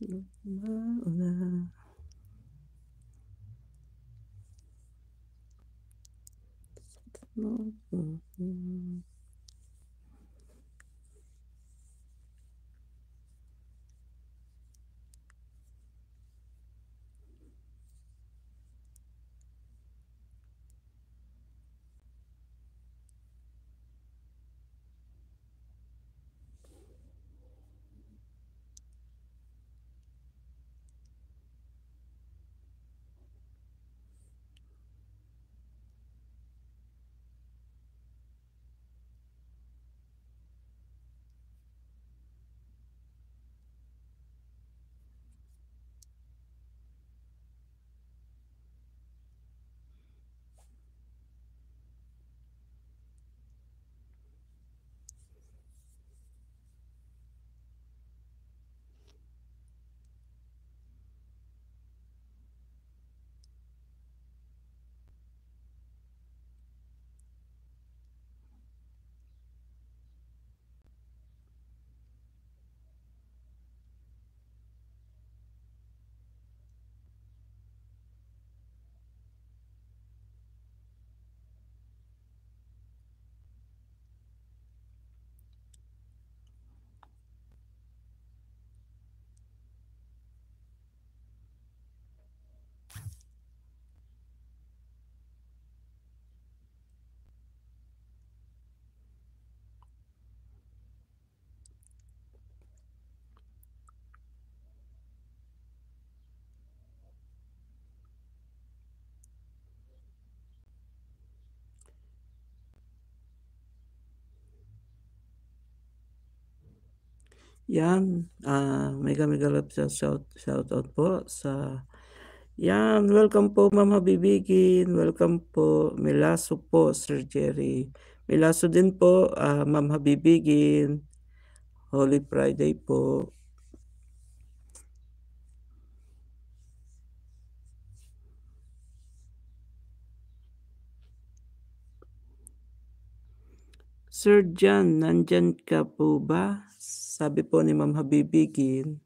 Mm-hmm. Yan, uh, mega mega love shout, shout, shout out po sa yan, welcome po Ma'am Habibigin, welcome po Milaso po Sir Jerry. Milaso din po uh, ah, Ma'am Habibigin. Holy Friday po. Sir John, nandyan ka po ba? Sabi po ni Ma'am Habibigin,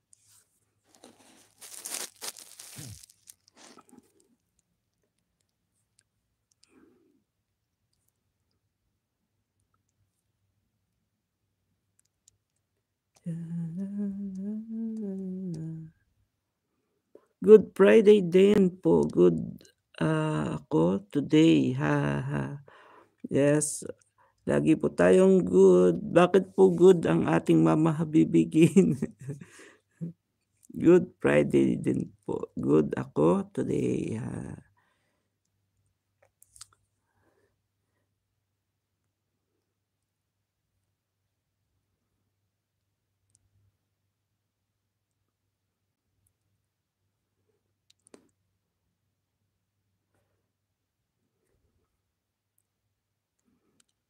Good Friday din po. Good uh, ako today. Ha, ha. Yes, Lagi po tayong good. Bakit po good ang ating Mama Habibigin? good Friday din po. Good ako today. Uh,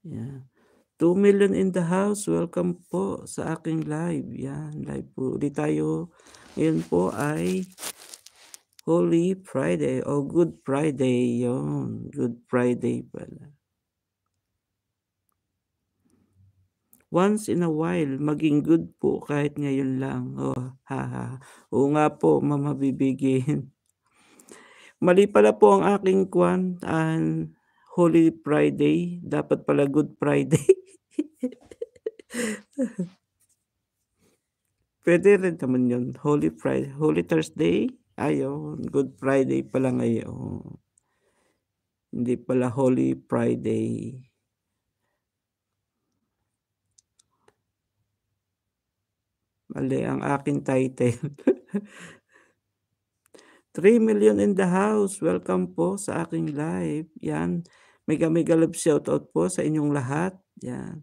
Yeah. 2 million in the house. Welcome po sa aking live. Yan, live po. Di tayo. Ngayon po ay Holy Friday o Good Friday. Yon, Good Friday pala. Once in a while, maging good po kahit ngayon lang. Oh, haha. Oo nga po, mamabibigin. Mali pala po ang aking kwan. And Holy Friday. Dapat pala Good Friday. Pwede rin naman yun. Holy Friday. Holy Thursday. Ayun. Good Friday pala ngayon. Hindi pala Holy Friday. Mali ang akin title. 3 million in the house. Welcome po sa aking live. Yan. Mega mega love shout out po sa inyong lahat. Yan.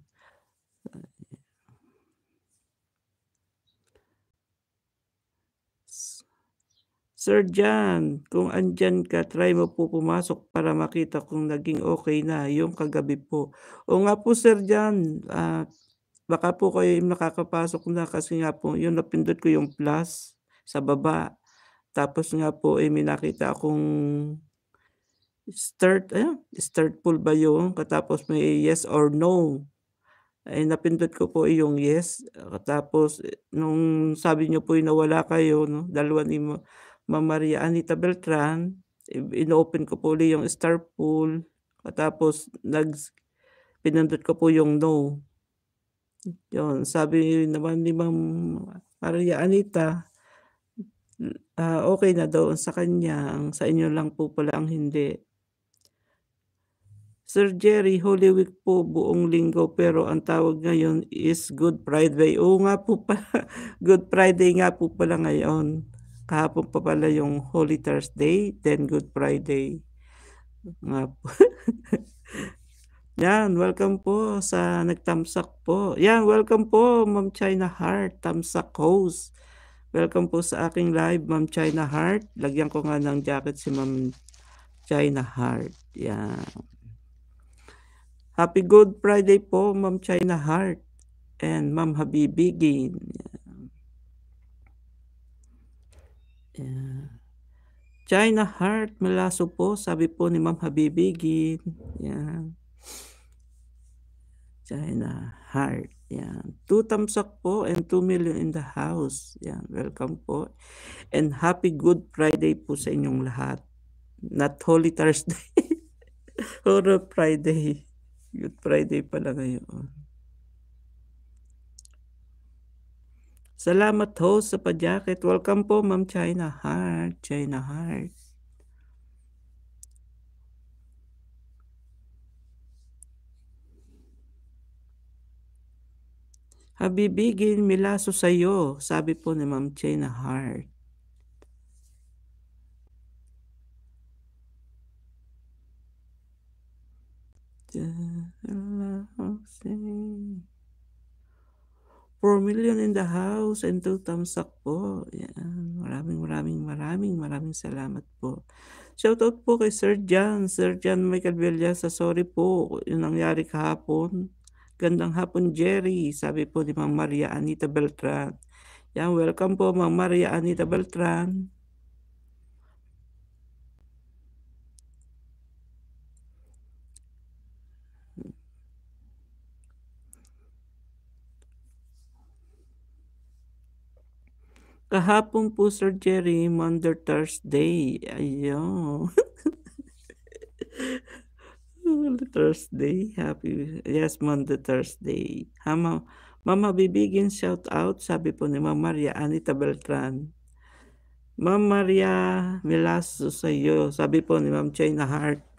Sir John, kung andyan ka, try mo po pumasok para makita kung naging okay na yung kagabi po. O nga po Sir John, uh, baka po kayo makakapasok na kasi nga po yun napindot ko yung plus sa baba. Tapos nga po ay eh, may nakita akong start, eh, start pull ba yun? Katapos may yes or no. Ay eh, napindot ko po yung yes. Katapos eh, nung sabi niyo po yung nawala kayo, no? dalawa ni Ma, Maria Anita Beltran, eh, ino-open ko po ulit yung star pool. Katapos nag pinindot ko po yung no. yon sabi naman ni Ma'am Maria Anita, uh, okay na daw sa kanya, sa inyo lang po pala ang hindi. Sir Jerry, Holy Week po buong linggo pero ang tawag ngayon is Good Friday. Oo nga po pa, Good Friday nga po pala ngayon. Kahapon pa pala yung Holy Thursday, then Good Friday. Nga po. Yan, welcome po sa nagtamsak po. Yan, welcome po Ma'am China Heart, tamsak host. Welcome po sa aking live, Ma'am China Heart. Lagyan ko nga ng jacket si Ma'am China Heart. Yan. Happy Good Friday po, Ma'am China Heart and Ma'am Habibigin. Gain. Yeah. China Heart, malaso po, sabi po ni Ma'am Habibigin. Yeah. China Heart. Yan. Two thumbs up po and 2 million in the house. Yan. Welcome po. And happy Good Friday po sa inyong lahat. Not Holy Thursday. Horror Friday. Good Friday pala ngayon. Oh. Salamat ho sa pajacket. Welcome po Ma'am China Heart. China Heart. Habibigin milaso sa iyo, sabi po ni Ma'am China Heart. Dun. Four million in the house and two thumbs up po. Yan. Maraming maraming maraming maraming salamat po. Shoutout po kay Sir John. Sir John Michael Villasa, sorry po. Yung nangyari kahapon. Gandang hapon Jerry, sabi po ni Mang Maria Anita Beltran. Yan, welcome po Mang Maria Anita Beltran. Kahapon po, Sir Jerry, Monday, Thursday. Ayun. Thursday. Happy. Yes, Monday, Thursday. Hama, Mama Bibigin, shout out. Sabi po ni Mama Maria Anita Beltran. Ma'am Maria Milaso sa iyo. Sabi po ni Ma'am China Heart.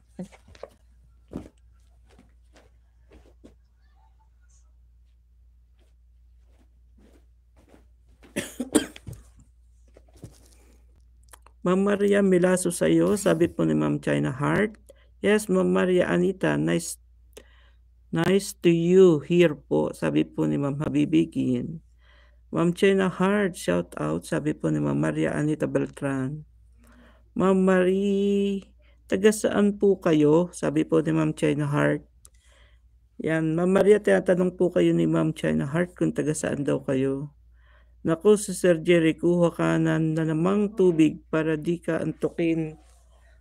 Ma'am Maria Milaso sa iyo, sabi po ni Ma'am China Heart. Yes, Ma'am Maria Anita, nice nice to you here po, sabi po ni Ma'am Habibigin. Ma'am China Heart, shout out, sabi po ni Ma'am Maria Anita Beltran. Ma'am Marie, taga saan po kayo? Sabi po ni Ma'am China Heart. Yan, Ma'am Maria, tinatanong po kayo ni Ma'am China Heart kung taga saan daw kayo. Naku si Sir Jerry, kuha ka na, na namang tubig para di ka antukin.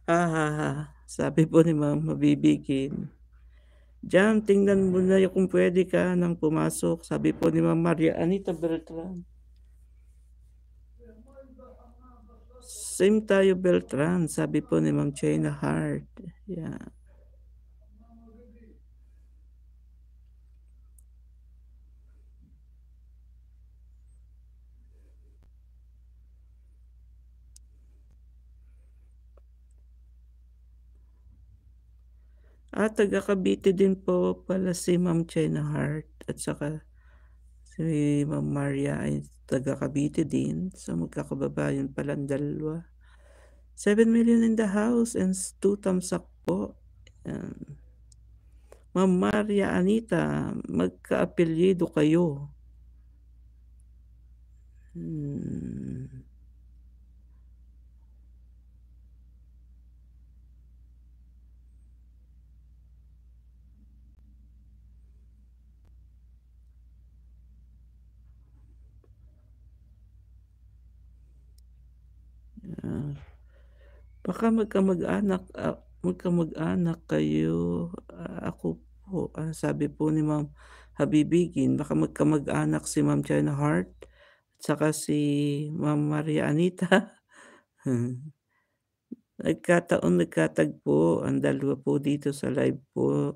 Ha ha ha, sabi po ni Ma'am Mabibigin. Jam, tingnan mo na kung pwede ka nang pumasok, sabi po ni Ma'am Maria Anita Beltran. Same tayo Beltran, sabi po ni Ma'am Chena Hart. Yeah. Ah, taga Cavite din po pala si Ma'am China Heart at saka si Ma'am Maria ay taga Cavite din. So magkakababayan pala ang dalawa. 7 million in the house and 2 thumbs up po. Yan. Ma'am Maria Anita, magka-apelyido kayo. Hmm. Ah. baka magkamag-anak uh, magkamag-anak kayo ah, ako po uh, sabi po ni Ma'am Habibigin baka magkamag-anak si Ma'am China Heart at saka si Ma'am Maria Anita nagkataon nagkatagpo ang dalawa po dito sa live po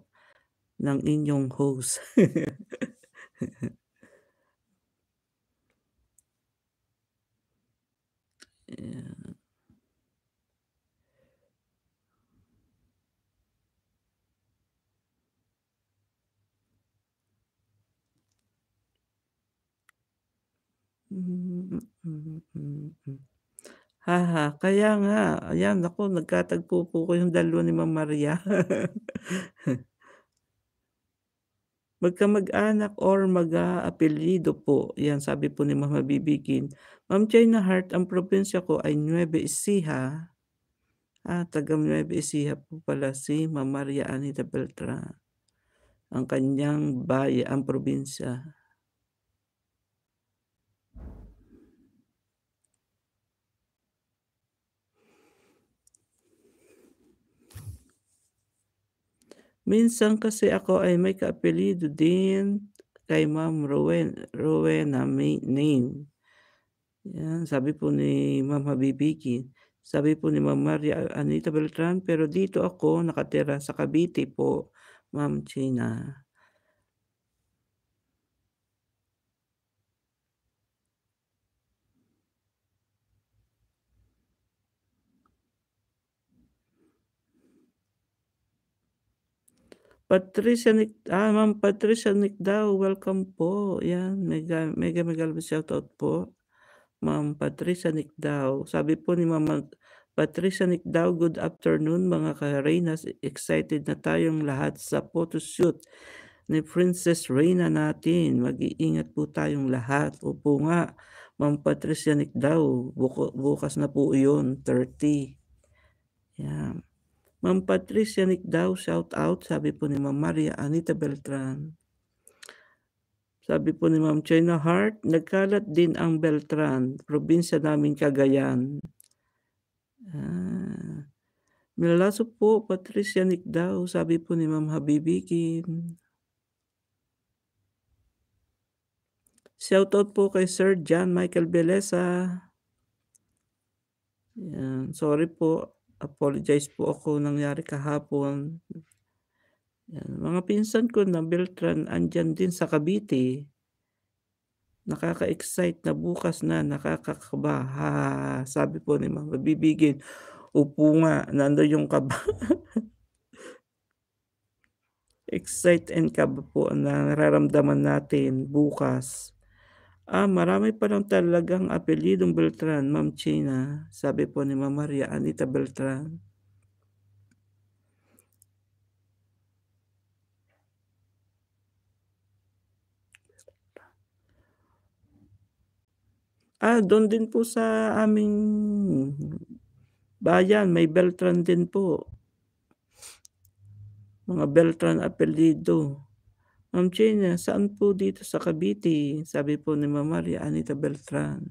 ng inyong host. yeah. Hmm, mm, mm. Haha, kaya nga. Ayan, naku nagkatagpo po ko yung dalawa ni Ma'am Maria. Magkamag-anak or mag-aapelyido po, 'yan sabi po ni Mama Bibigin. Ma'am China Heart, ang probinsya ko ay Nueva Ecija. Ah, taga Nueva Ecija po pala si Ma'am Maria Anita Beltran. Ang kanyang bayan, ang probinsya. Minsan kasi ako ay may kaapelido din kay Ma'am Rowen, Rowena may name. Yan, sabi po ni Ma'am Habibiki. Sabi po ni Ma'am Maria Anita Beltran, pero dito ako nakatira sa Cavite po, Ma'am China. Patricia Nick, ah, Ma'am Patricia Nick daw, welcome po. Yan, mega, mega, mega shoutout po. Ma'am Patricia Nick daw. Sabi po ni Ma'am Patricia Nick daw, good afternoon mga ka-Reinas. Excited na tayong lahat sa photoshoot ni Princess Reina natin. Mag-iingat po tayong lahat. Opo nga, Ma'am Patricia Nick daw, bukas na po yun, 30. Yan. Yeah. Ma'am Patricia Nick daw, shout out, sabi po ni Ma'am Maria Anita Beltran. Sabi po ni Ma'am China Heart, nagkalat din ang Beltran, probinsya namin Cagayan. Ah. Milalaso po, Patricia Nick daw, sabi po ni Ma'am Habibikin. Shout out po kay Sir John Michael Belesa. Yan. Sorry po, Apologize po ako nangyari kahapon. Yan. Mga pinsan ko na Beltran andyan din sa Cavite. Nakaka-excite na bukas na nakakakaba. Ha, sabi po ni Ma'am Bibigin. Upo nga, nando yung kaba. Excite and kaba po ang nararamdaman natin bukas. Ah, marami pa lang talagang apelidong Beltran, Ma'am China, sabi po ni Ma'am Maria Anita Beltran. Ah, doon din po sa aming bayan, may Beltran din po. Mga Beltran apelido. Ma'am Chena, saan po dito sa Cavite? Sabi po ni Ma'am Maria Anita Beltran.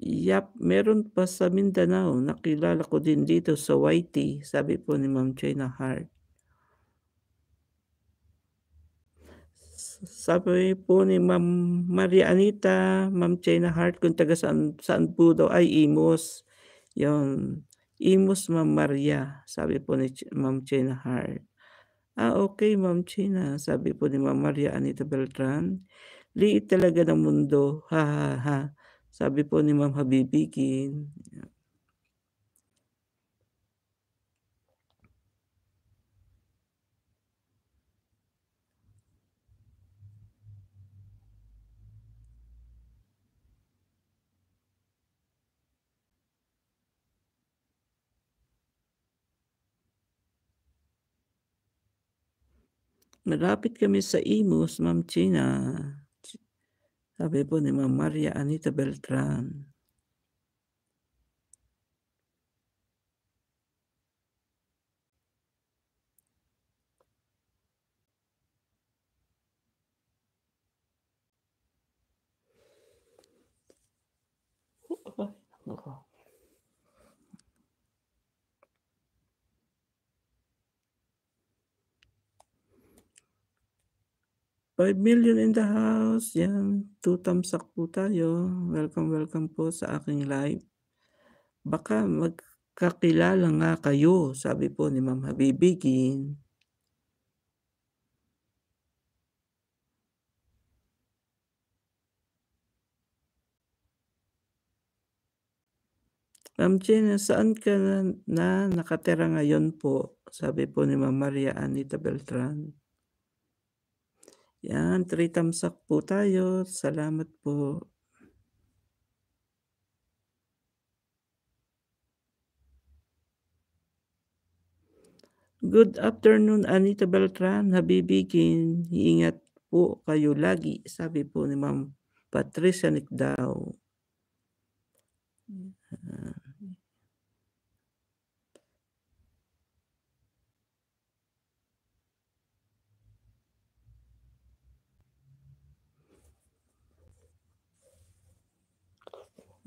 Yap, meron pa sa Mindanao. Nakilala ko din dito sa YT, sabi po ni Ma'am China Hart. sabi po ni Ma'am Maria Anita, Ma'am China Hart, kung taga saan, saan po daw ay Imos. Yun. Imos Ma'am Maria, sabi po ni Ma'am China Hart. Ah, okay Ma'am China, sabi po ni Ma'am Maria Anita Beltran. Liit talaga ng mundo, ha ha ha. Sabi po ni Ma'am Habibikin. Malapit kami sa Imus, Ma'am China. Sabi po ni Ma'am Maria Anita Beltran. Oh, 5 million in the house. Yan. Two thumbs po tayo. Welcome, welcome po sa aking live. Baka magkakilala nga kayo, sabi po ni Ma'am Habibigin. Ma'am Gina, saan ka na, na nakatira ngayon po? Sabi po ni Ma'am Maria Anita Beltran. Yan, three thumbs up po tayo. Salamat po. Good afternoon, Anita Beltran. Habibikin, iingat po kayo lagi, sabi po ni Ma'am Patricia daw.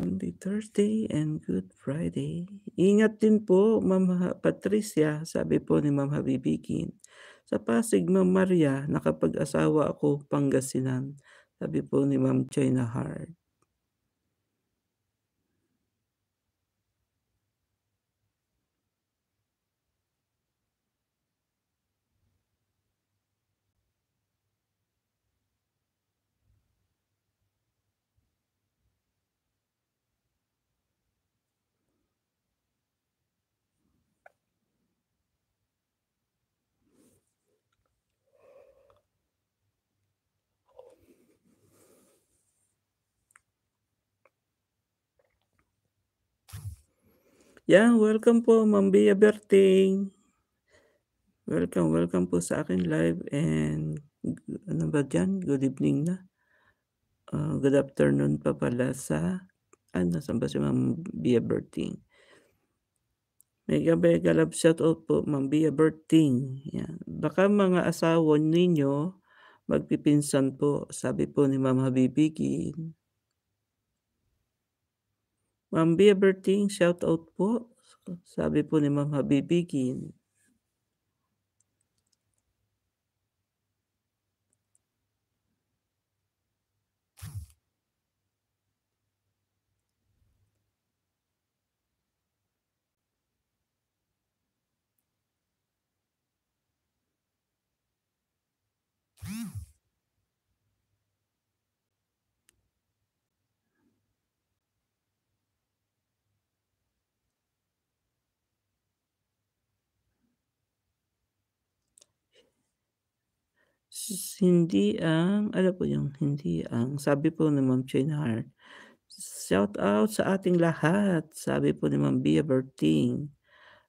kundi Thursday and Good Friday. Ingat din po, Ma'am Patricia, sabi po ni Ma'am Habibikin. Sa Pasig, Ma'am Maria, nakapag-asawa ako, Pangasinan, sabi po ni Ma'am China Hart. Yan, welcome po, Ma'am Bea Berting. Welcome, welcome po sa akin live and ano ba dyan? Good evening na. Uh, good afternoon pa pala sa ano, ah, saan ba si Ma'am Bea Berting? Mega mega love shout out po, Ma'am Bea Berting. Yan. Baka mga asawa ninyo, magpipinsan po, sabi po ni Ma'am Habibigin. Ma'am Beaverting, shout out po. Sabi po ni Ma'am Habibigin. Hindi ang, alam po yung hindi ang, sabi po ni Ma'am Hart, shout out sa ating lahat, sabi po ni Ma'am Bia Berting.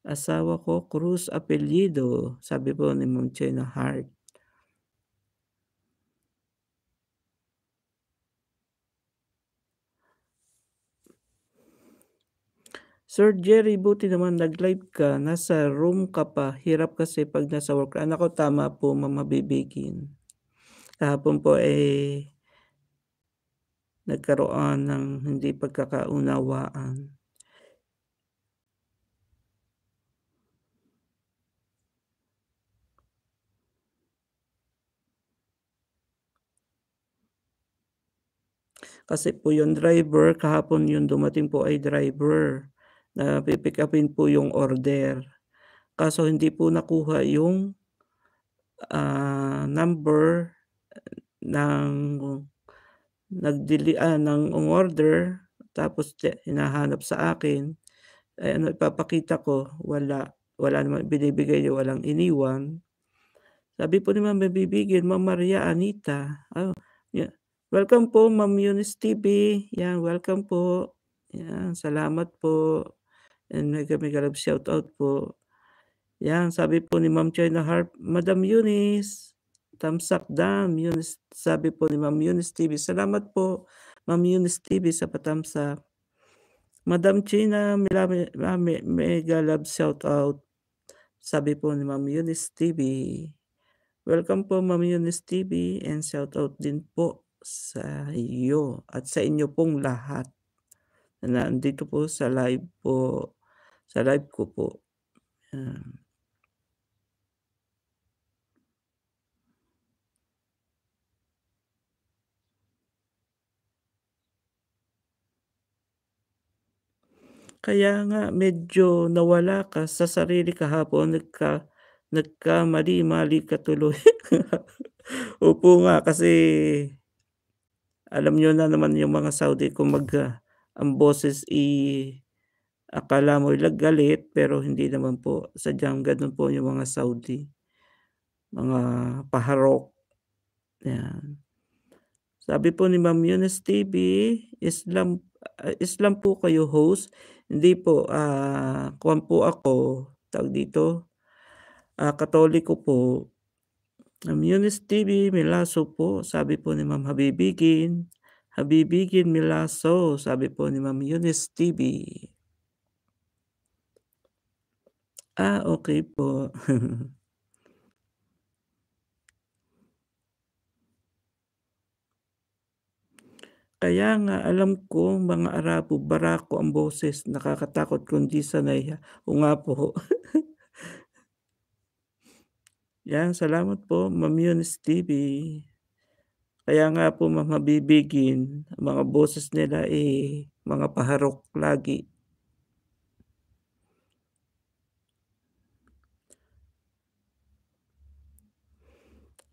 Asawa ko, Cruz Apellido, sabi po ni Ma'am Chena Hart. Sir Jerry, buti naman nag-live ka. Nasa room ka pa. Hirap kasi pag nasa work. Anak ko, tama po, mamabibigin. Kahapon po ay eh, nagkaroon ng hindi pagkakaunawaan. Kasi po yung driver, kahapon yung dumating po ay driver na pipick upin po yung order. Kaso hindi po nakuha yung uh, number ng nag-deli ah, ng order tapos te hinahanap sa akin, ay ano ipapakita ko, wala, wala naman binibigay niya, walang iniwan. Sabi po naman mabibigyan, Ma'am Maria Anita. Oh, ah, yeah. Welcome po, Ma'am Eunice TV. Yan, welcome po. Yan, salamat po. And mega mega love shout out po. Yan, sabi po ni Ma'am China Harp, Madam Eunice, Thumbs up, Dam. Eunice, sabi po ni Ma'am Eunice TV. Salamat po, Ma'am Eunice TV, sa pa up. Madam China, mega love shout out. Sabi po ni Ma'am Eunice TV. Welcome po Ma'am Eunice TV and shout out din po sa iyo at sa inyo pong lahat na nandito po sa live po sa live ko po. Um, Kaya nga medyo nawala ka sa sarili kahapon, nagka, nagkamali-mali ka tuloy. Opo nga kasi alam nyo na naman yung mga Saudi kung mag uh, ang boses i akala mo galit pero hindi naman po sadyang ganun po yung mga Saudi mga paharok yan sabi po ni Ma'am Eunice TV Islam ah, Islam po kayo host hindi po, ah, kuwan po ako, tawag dito, ah, Katoliko po. Um, TV, Milaso po, sabi po ni Ma'am Habibigin. Habibigin Milaso, sabi po ni Ma'am Yunis TV. Ah, okay po. Kaya nga alam ko mga Arabo, barako ang boses, nakakatakot kundi sanay. O nga po. Yan, salamat po, Mamunis TV. Kaya nga po, mga bibigin, mga boses nila eh, mga paharok lagi.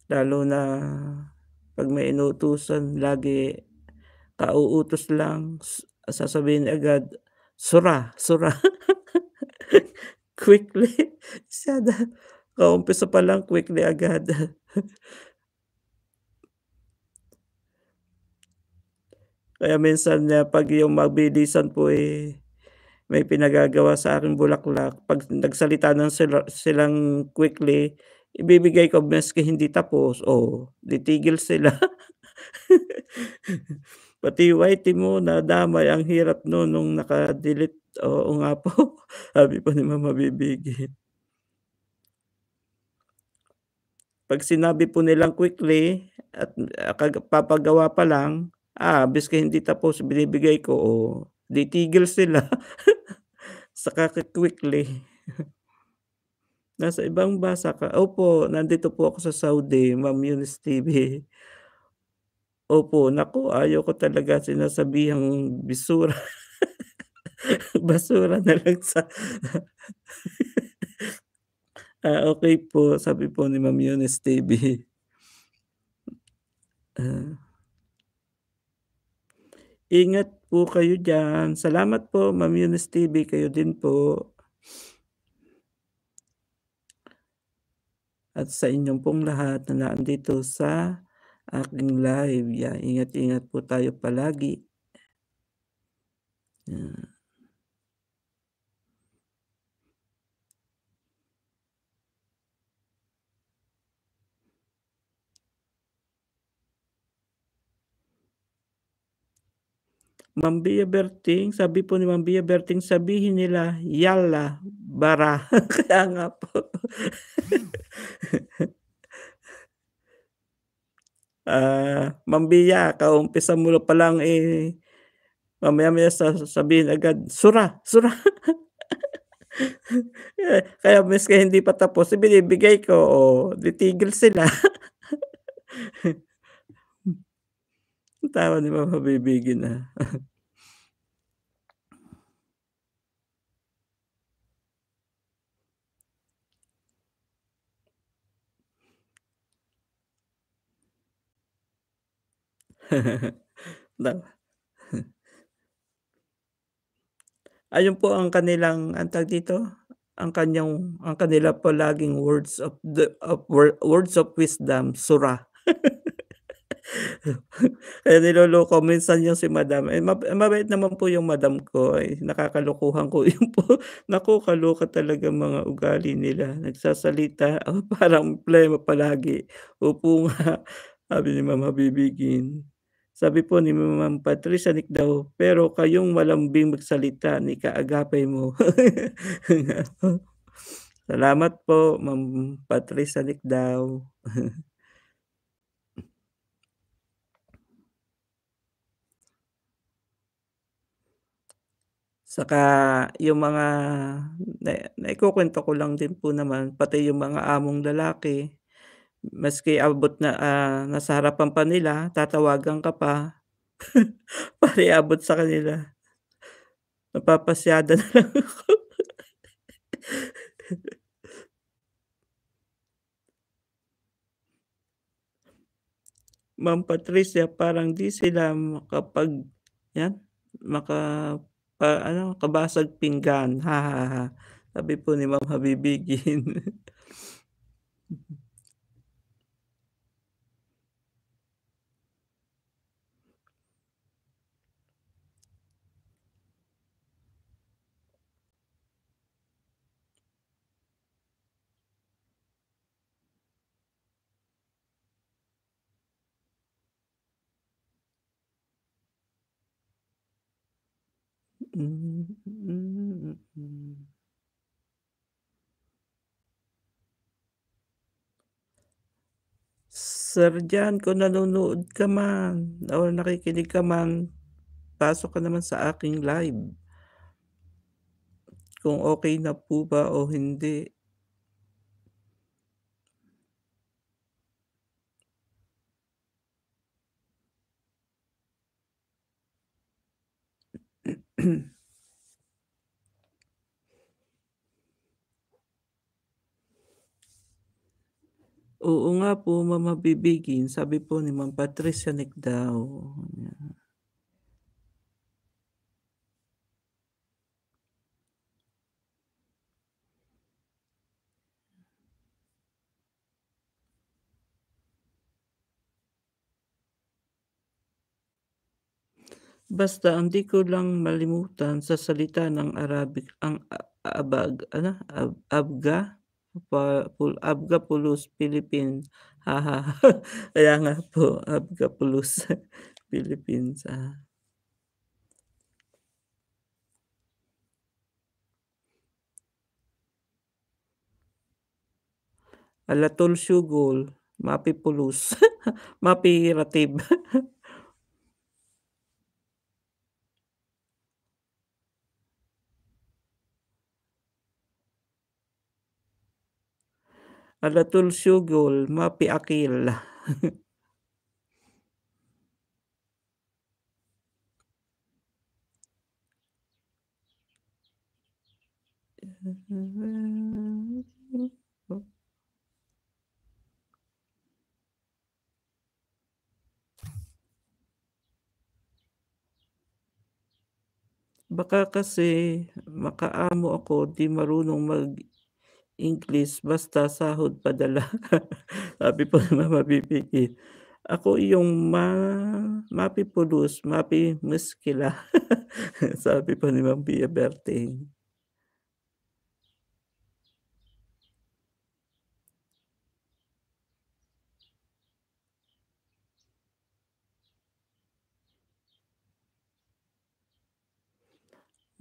Lalo na pag may inutusan, lagi pauutos lang, sasabihin agad, sura, sura. quickly. Sada. Kaumpisa pa lang, quickly agad. Kaya minsan na pag yung mabilisan po eh, may pinagagawa sa akin bulaklak. Pag nagsalita ng sila, silang quickly, ibibigay ko meski hindi tapos. O, oh, ditigil sila. Pati whitey mo na damay ang hirap no'n nung naka-delete. Oo nga po, sabi pa ni Mama Bibigit. 'Pag sinabi po nilang quickly at ah, papagawa pa lang, ah, maski hindi tapos binibigay ko, oh, 'di tigil sila sa kaka-quickly. Nasa ibang bansa ka? Opo, nandito po ako sa Saudi, Ma'am Yunis TV. Opo, naku, ayaw ko talaga sinasabihang bisura. Basura na lang sa Ah, okey po, sabi po ni Ma'am Eunice TV. Ah. Ingat po kayo diyan. Salamat po Ma'am Eunice TV, kayo din po. At sa inyong pong lahat na naandito sa aking live. Yeah, ingat-ingat po tayo palagi. Yeah. Ma'am Berting, sabi po ni Ma'am Berting, sabihin nila, yalla, bara. Kaya nga po. Ah, mambiya kaumpisa mo pa lang, eh, mamaya-maya sa sabihin agad, "Sura, sura." Eh, kaya maski hindi pa tapos ibinibigay eh, ko o di sila. Ang tawa ng mga mabibigin, ah. Tama. Ayun po ang kanilang anong dito, ang kanyang ang kanila po laging words of the of words of wisdom sura. Kaya eh, niloloko minsan yung si madam. Eh, mab- mabait naman po yung madam ko. Eh, nakakalukuhan ko yung po. Naku, kaluka talaga mga ugali nila. Nagsasalita. Oh, parang problema palagi. Upo nga. Sabi ni mama bibigin. Sabi po ni Ma'am Patricia Nick daw, pero kayong malambing magsalita ni kaagapay mo. Salamat po, Ma'am Patricia Nick daw. Saka yung mga, naikukwento ko lang din po naman, pati yung mga among lalaki, Maski abot na, ah, nasa harapan pa nila, tatawagan ka pa para iabot sa kanila. Napapasyada na lang ako. Ma'am Patricia, parang di sila makapag, yan, maka, pa, ano, kabasag pinggan. Ha, ha, ha. Sabi po ni Ma'am Habibigin. Sir Jan, kung nanonood ka man o nakikinig ka man, pasok ka naman sa aking live. Kung okay na po ba o hindi. Oo nga po, Mama Bibigin. Sabi po ni Ma'am Patricia Nicdao. Basta hindi ko lang malimutan sa salita ng Arabic ang abag, ano, ab, abga, Abgapulos, Philippines. Haha. Kaya nga po, Abgapulos, Philippines. Ah. Alatol Sugol, Mapipulos, Mapirative. Alatul syugol mapiakil. Baka kasi makaamo ako, di marunong mag English basta sahod padala. Sabi po ng mapipigil. Ako yung ma mapipulos, mapi muskila. Sabi po ni Ma'am Bia Berting.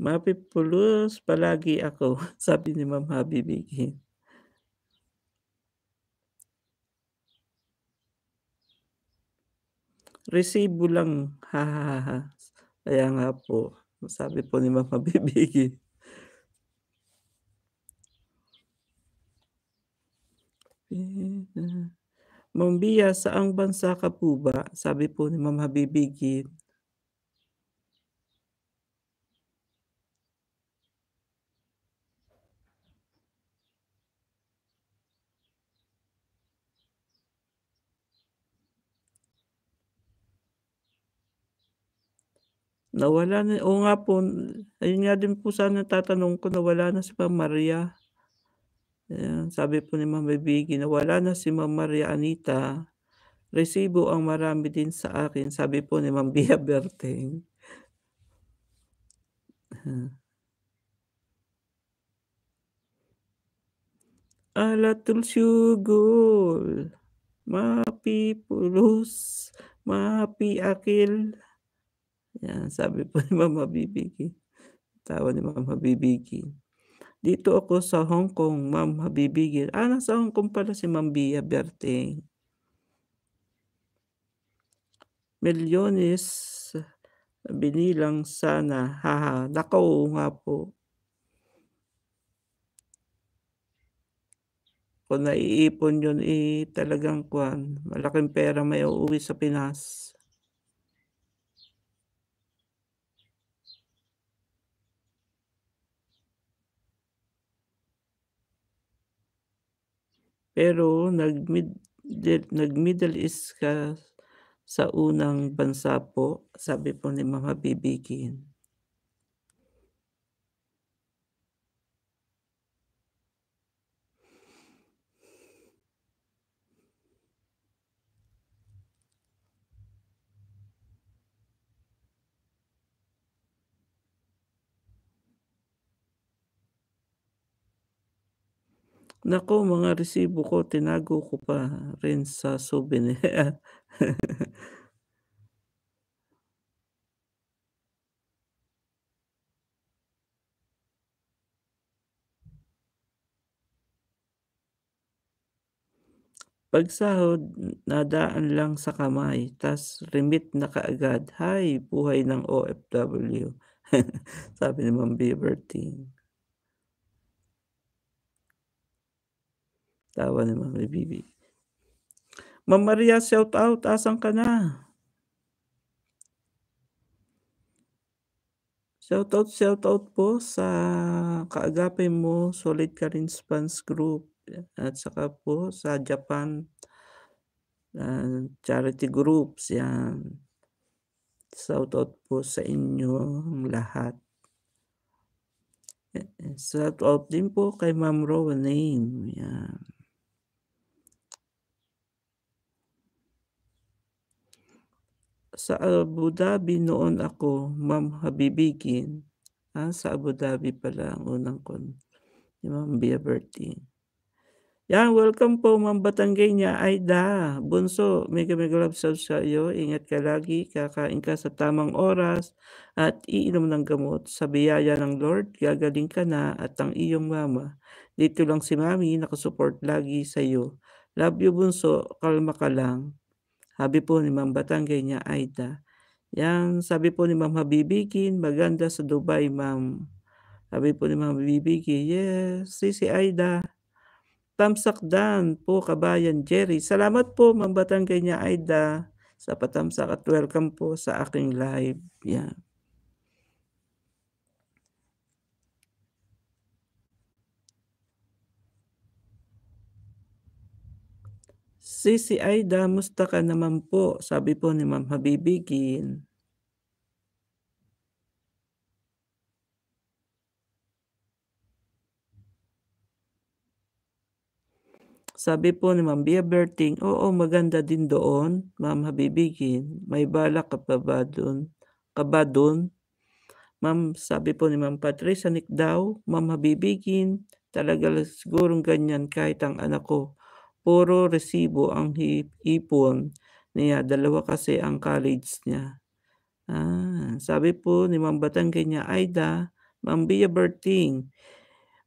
Mapipulos palagi ako, sabi ni Ma'am Habibigin. Resibo lang, ha ha ha Kaya nga po, sabi po ni Ma'am Habibigin. Mambia, saang bansa ka po ba? Sabi po ni Ma'am Habibigin. Nawala na. Oo nga po. Ayun nga din po sana tatanong ko. Nawala na si Ma'am Maria. Ayan, sabi po ni Ma'am Bibigi. Nawala na si Ma'am Maria Anita. Resibo ang marami din sa akin. Sabi po ni Ma'am Bia Berteng. Alatul syugol, mapi pulus, mapi akil. Yan, sabi po ni Ma'am Habibiki. Tawa ni Ma'am Habibiki. Dito ako sa Hong Kong, Ma'am Habibigil. Ah, nasa Hong Kong pala si Ma'am Bia Berteng. Milyones binilang sana. Haha, nako nga po. Kung naiipon yun, eh, talagang kwan. Malaking pera may uuwi sa Pinas. Pero nag, middle, nag Middle East ka sa unang bansa po, sabi po ni Mama Bibikin. Nako, mga resibo ko, tinago ko pa rin sa souvenir. Pagsahod, nadaan lang sa kamay, tas remit na kaagad. Hay, buhay ng OFW. Sabi ni Ma'am Beaver Ting. Tawa ni Ma'am Bibi. Ma'am Maria, shout out. Asan ka na? Shout out, shout out po sa kaagapay mo, Solid Karins Fans Group at saka po sa Japan uh, Charity Groups. Yan. Shout out po sa inyo lahat. Shout out din po kay Ma'am Rowan Name. Yan. Sa Abu Dhabi noon ako, Ma'am Habibigin. Ah, sa Abu Dhabi pala ang unang kon. Ni Ma'am Bia Bertin. Yan, welcome po Ma'am niya, Aida. Bunso, mega mega love self sa iyo. Ingat ka lagi, kakain ka sa tamang oras at iinom ng gamot. Sa biyaya ng Lord, gagaling ka na at ang iyong mama. Dito lang si Mami, nakasupport lagi sa iyo. Love you, Bunso. Kalma ka lang. Habi po ni Ma'am Batangay niya Aida. Yang sabi po ni Ma'am Habibikin, maganda sa Dubai, Ma'am. Sabi po ni Ma'am Habibikin, yes, si si Aida. Tamsak dan po kabayan Jerry. Salamat po Ma'am Batangay niya Aida sa patamsak at welcome po sa aking live. Yan. Yeah. Si si Aida, musta ka naman po? Sabi po ni Ma'am Habibigin. Sabi po ni Ma'am Bia Berting, oo maganda din doon, Ma'am Habibigin. May balak ka pa ba doon? Ka ba doon? Ma'am, sabi po ni Ma'am Patricia Nick daw, Ma'am Habibigin, talaga sigurong ganyan kahit ang anak ko Puro resibo ang ipon niya. Dalawa kasi ang college niya. Ah, sabi po ni Ma'am Batangke niya, Aida, Ma'am Bia Berting,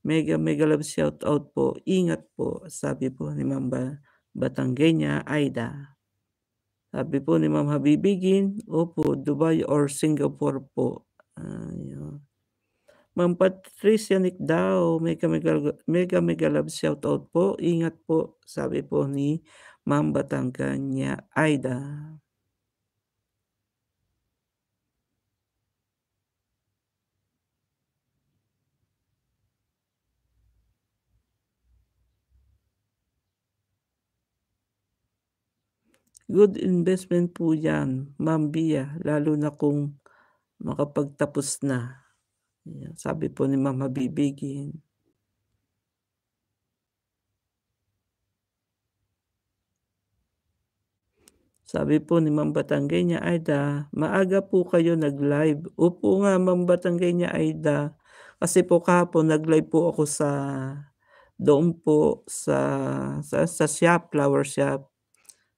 mega mega love shout out po. Ingat po, sabi po ni Ma'am ba Batangke niya, Aida. Sabi po ni Ma'am Habibigin, opo, Dubai or Singapore po. Ah, Ma'am Patricianic daw, mega mega, mega mega love shout out po. Ingat po, sabi po ni Ma'am Batangganya Aida. Good investment po yan, Ma'am Bia, lalo na kung makapagtapos na. Yeah, sabi po ni Mama Bibigin. Sabi po ni Ma'am Batanggay niya, Aida, maaga po kayo nag-live. Opo nga, Ma'am Batanggay niya, Aida. Kasi po kahapon, nag-live po ako sa, doon po sa, sa, sa shop, flower shop.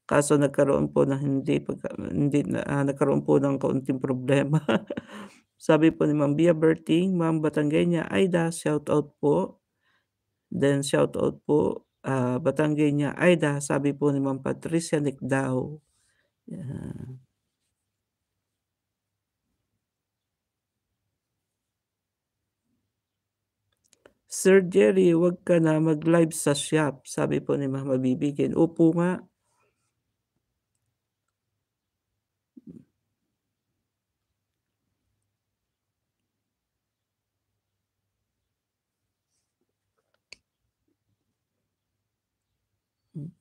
Kaso nagkaroon po ng hindi, pag, hindi uh, nagkaroon po ng kaunting problema. Sabi po ni Ma'am Bia Berting, Ma'am Batanggenya Aida, shout out po. Then shout out po uh, ah, Batanggenya Aida, sabi po ni Ma'am Patricia Nicdao. Yeah. Sir Jerry, wag ka na mag-live sa shop, sabi po ni Mama Bibigin. Opo nga, Yan,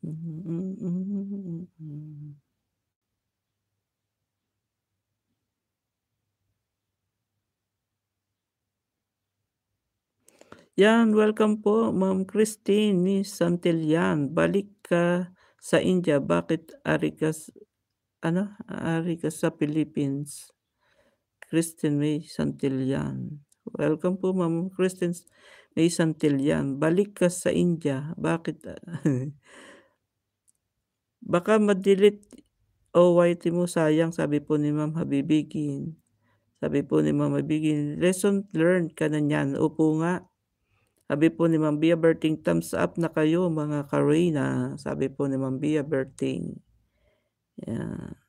welcome po Ma'am Christine ni Santillan. Balik ka sa India, bakit ari ka, ano, ari ka sa Philippines? Christine May Santillan. Welcome po Ma'am Christine ay isang tilyan. Balik ka sa India. Bakit? Baka madilit o YT mo sayang, sabi po ni Ma'am Habibigin. Sabi po ni Ma'am Habibigin, lesson learned ka na niyan. Upo nga. Sabi po ni Ma'am Bia Berting, thumbs up na kayo mga Karina. Sabi po ni Ma'am Bia Berting. Yeah.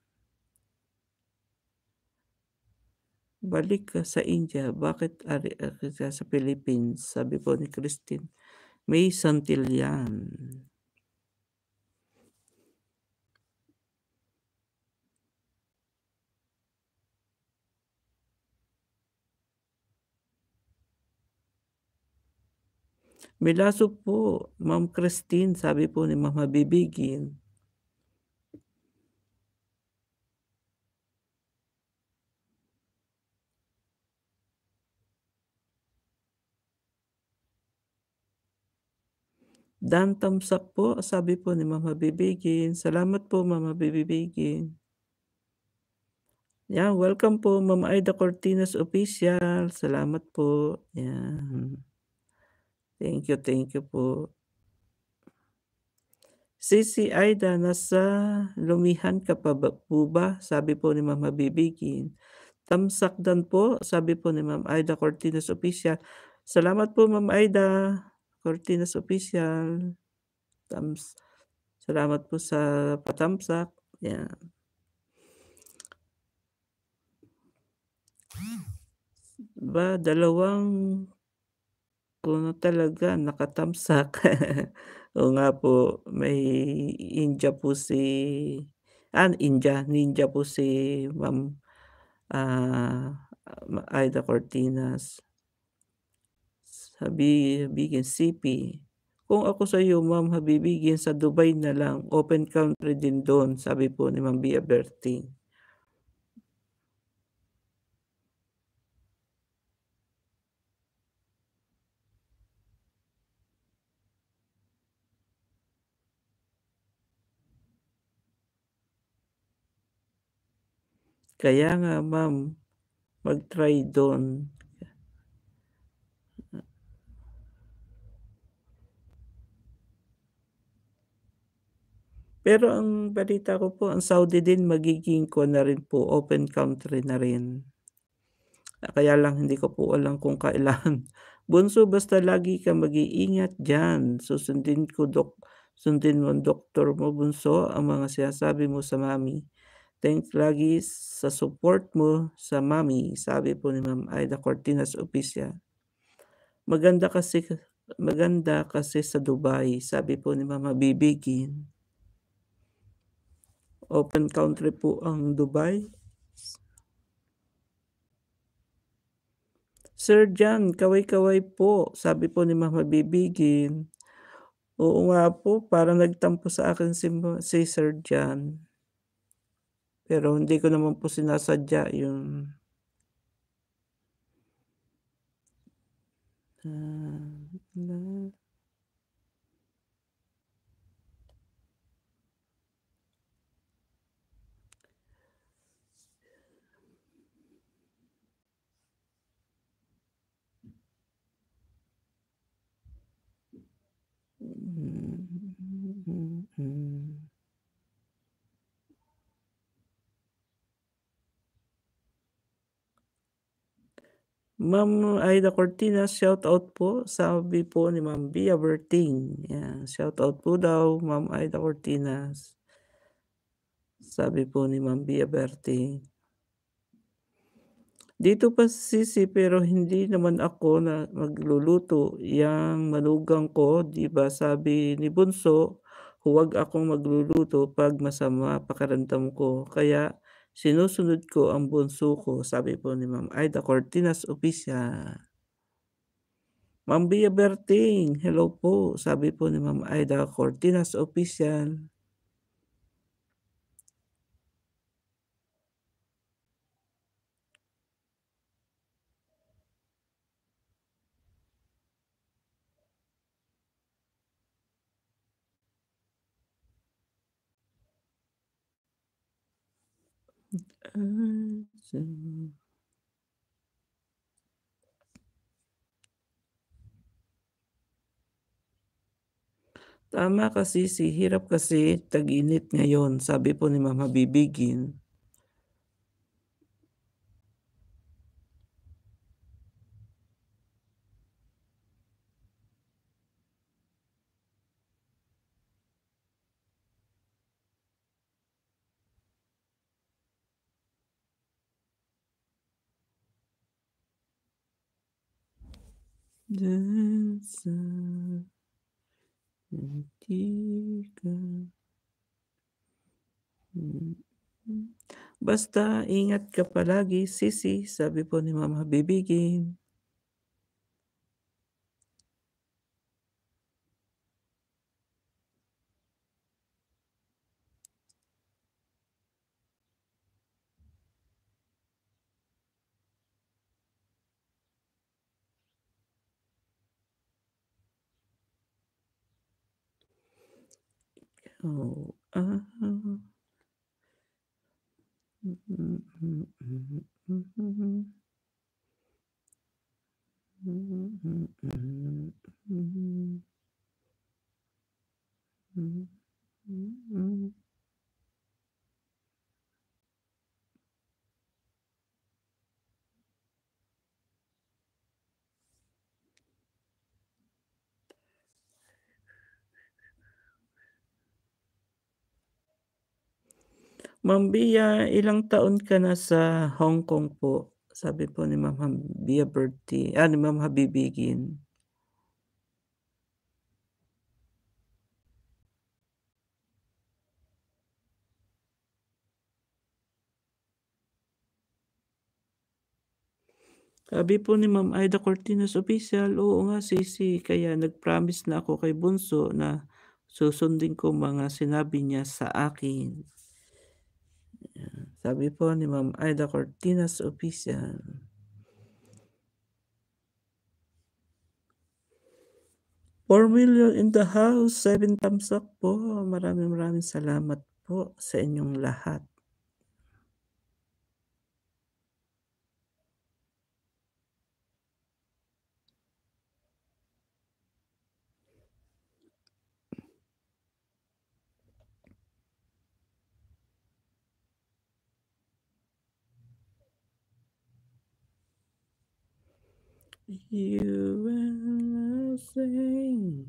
balik ka sa India, bakit ari ka sa Philippines? Sabi po ni Christine, may Santillan. Milaso po, Ma'am Christine, sabi po ni Mama Bibigin. Dan thumbs up po, sabi po ni Mama Habibigin. Salamat po, Mama Habibigin. Yan, welcome po, Mama Aida Cortinas Official. Salamat po. Yan. Thank you, thank you po. Sisi Aida, nasa lumihan ka pa ba, po ba? Sabi po ni Mama Ma'am Tamsak dan po, sabi po ni Ma'am Aida Cortinas Official. Salamat po, Mama Aida. Cortinas Official. Thumbs. Salamat po sa patamsak. thumbs Yan. Ba, dalawang kuno talaga nakatamsak. o nga po, may India po si ah, India, ninja po si Ma'am uh, Aida Cortinas. Habig, habigin CP. Kung ako sa iyo, ma'am, habibigin sa Dubai na lang. Open country din doon, sabi po ni Ma'am Bia Berting. Kaya nga, ma'am, mag-try doon. Pero ang balita ko po, ang Saudi din magiging ko na rin po, open country na rin. Kaya lang hindi ko po alam kung kailan. Bunso, basta lagi ka mag-iingat dyan. Susundin ko, dok, sundin mo ang doktor mo, bunso, ang mga sinasabi mo sa mami. Thanks lagi sa support mo sa mami, sabi po ni Ma'am Aida Cortinas Opisya. Maganda kasi maganda kasi sa Dubai, sabi po ni Mama Bibigin. Open country po ang Dubai. Sir John, kaway-kaway po. Sabi po ni Mama Bibigin. Oo nga po, para nagtampo sa akin si, si Sir John. Pero hindi ko naman po sinasadya yun. Uh, Mm. Ma'am Aida Cortina, shout out po. Sabi po ni Ma'am Bia Berting. Yan. Shout out po daw, Ma'am Aida Cortina. Sabi po ni Ma'am Bia Berting. Dito pa si sisi pero hindi naman ako na magluluto. Yang manugang ko, di ba sabi ni Bunso, Huwag akong magluluto pag masama pakaramdam ko. Kaya sinusunod ko ang bunso ko, sabi po ni Ma'am Aida Cortinas Opisyal. Ma'am Bia Berting, hello po, sabi po ni Ma'am Aida Cortinas Opisyal. Tama kasi si hirap kasi tag-init ngayon, sabi po ni Mama Bibigin. Hindi mm-hmm. Basta ingat ka palagi, sisi, sabi po ni Mama Bibigin. go up. mm-hmm, Ma'am Bia, ilang taon ka na sa Hong Kong po? Sabi po ni Ma'am Bia Bertie, ah, ni Ma'am Habibigin. Sabi po ni Ma'am Aida Cortinas Official, oo nga sisi, kaya nag-promise na ako kay Bunso na susundin ko mga sinabi niya sa akin. Sabi po ni Ma'am Aida Cortinas Official. Four million in the house, seven thumbs up po. Maraming maraming salamat po sa inyong lahat. you and I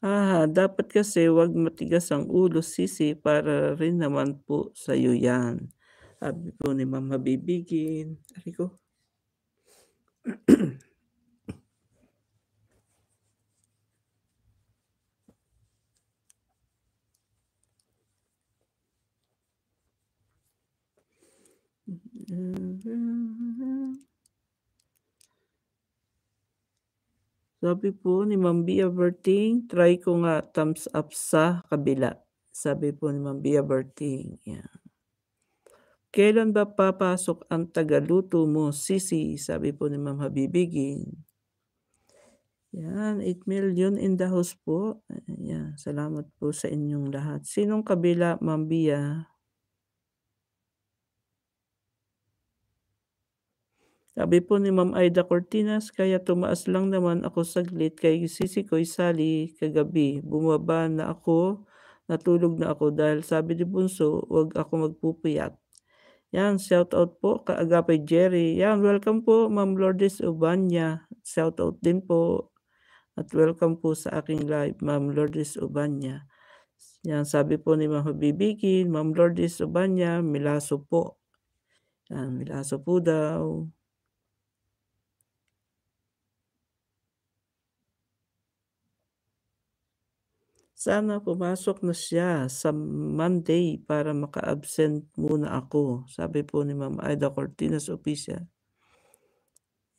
Ah, dapat kasi wag matigas ang ulo sisi para rin naman po sa iyo yan. Sabi po ni Mama Bibigin. Ari ko. mm-hmm. Sabi po ni Ma'am Bia Berting, try ko nga thumbs up sa kabila. Sabi po ni Ma'am Bia Berting. Yan. Kailan ba papasok ang tagaluto mo, sisi? Sabi po ni Ma'am Habibigin. Yan, 8 million in the house po. Yan, salamat po sa inyong lahat. Sinong kabila, Ma'am Bia? Sabi po ni Ma'am Aida Cortinas, kaya tumaas lang naman ako saglit kay sisi ko'y sali kagabi. Bumaba na ako, natulog na ako dahil sabi ni Bunso, huwag ako magpupuyat. Yan, shout out po Agape Jerry. Yan, welcome po Ma'am Lourdes Ubanya. Shout out din po at welcome po sa aking live Ma'am Lourdes Ubanya. Yan, sabi po ni Ma'am Habibikin, Ma'am Lourdes Ubanya, Milaso po. Yan, Milaso po daw. Sana pumasok na siya sa Monday para maka-absent muna ako. Sabi po ni Ma'am Ida Cortinas Opicia.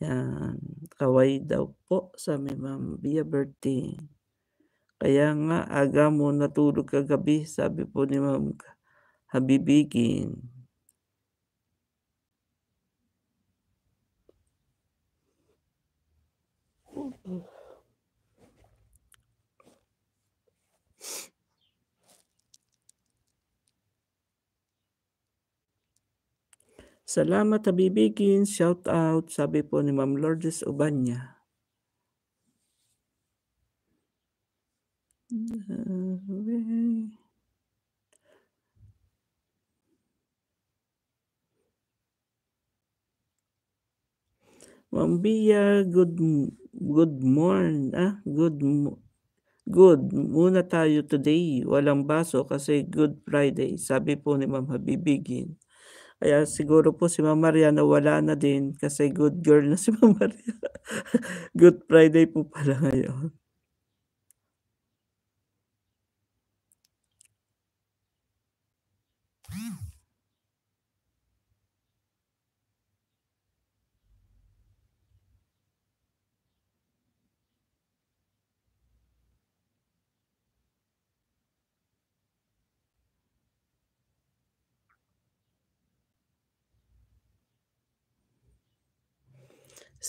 Yan. Kaway daw po, sabi Ma'am Bia Bertie. Kaya nga, aga mo natulog kagabi, sabi po ni Ma'am Habibigin. Salamat habibigin, shout out, sabi po ni Ma'am Lourdes Ubanya. Ma'am Bia, good good morning. Ah, good good. Muna tayo today. Walang baso kasi Good Friday. Sabi po ni Ma'am Habibigin. Kaya siguro po si Mama Maria wala na din kasi good girl na si Mama Maria. good Friday po pala ngayon.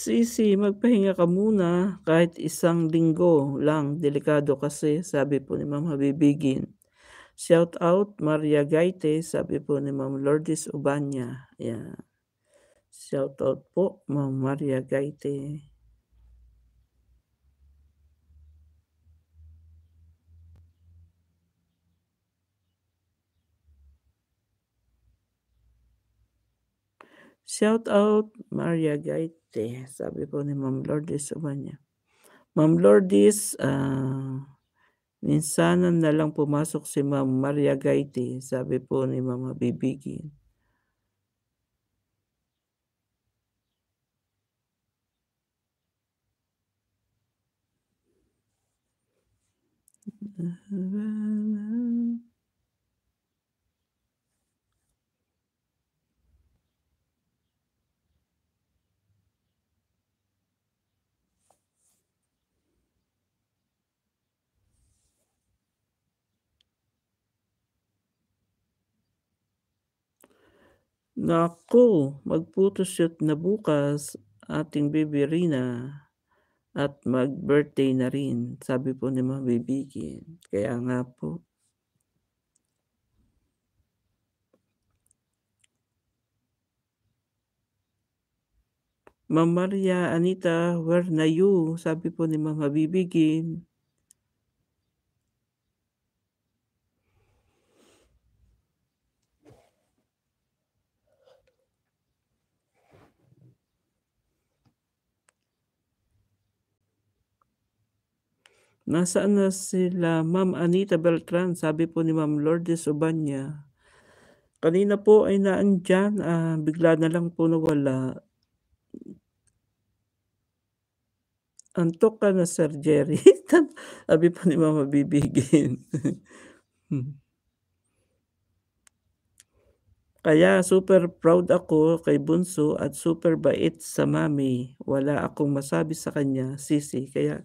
Sisi, magpahinga ka muna kahit isang linggo lang. Delikado kasi, sabi po ni Ma'am Habibigin. Shout out Maria Gaite, sabi po ni Ma'am Lourdes Ubanya. Yeah. Shout out po Ma'am Maria Gaite. Shout out Maria Gaite, sabi po ni Ma'am Lourdes Ubanya. Ma'am Lourdes, uh, minsan na lang pumasok si Ma'am Maria Gaite, sabi po ni Mama Bibigin. Uh, Naku, mag-photoshoot na bukas ating baby Rina at mag-birthday na rin, sabi po ni mga bibigin. Kaya nga po. Ma'am Maria, Anita, where na you? Sabi po ni mga bibigin. Nasaan na sila Ma'am Anita Beltran? Sabi po ni Ma'am Lourdes Ubanya. Kanina po ay naandyan, ah, bigla na lang po nawala. Antok ka na, Sir Jerry. Sabi po ni Mama Bibigin. Kaya super proud ako kay Bunso at super bait sa mami. Wala akong masabi sa kanya, Sisi. Kaya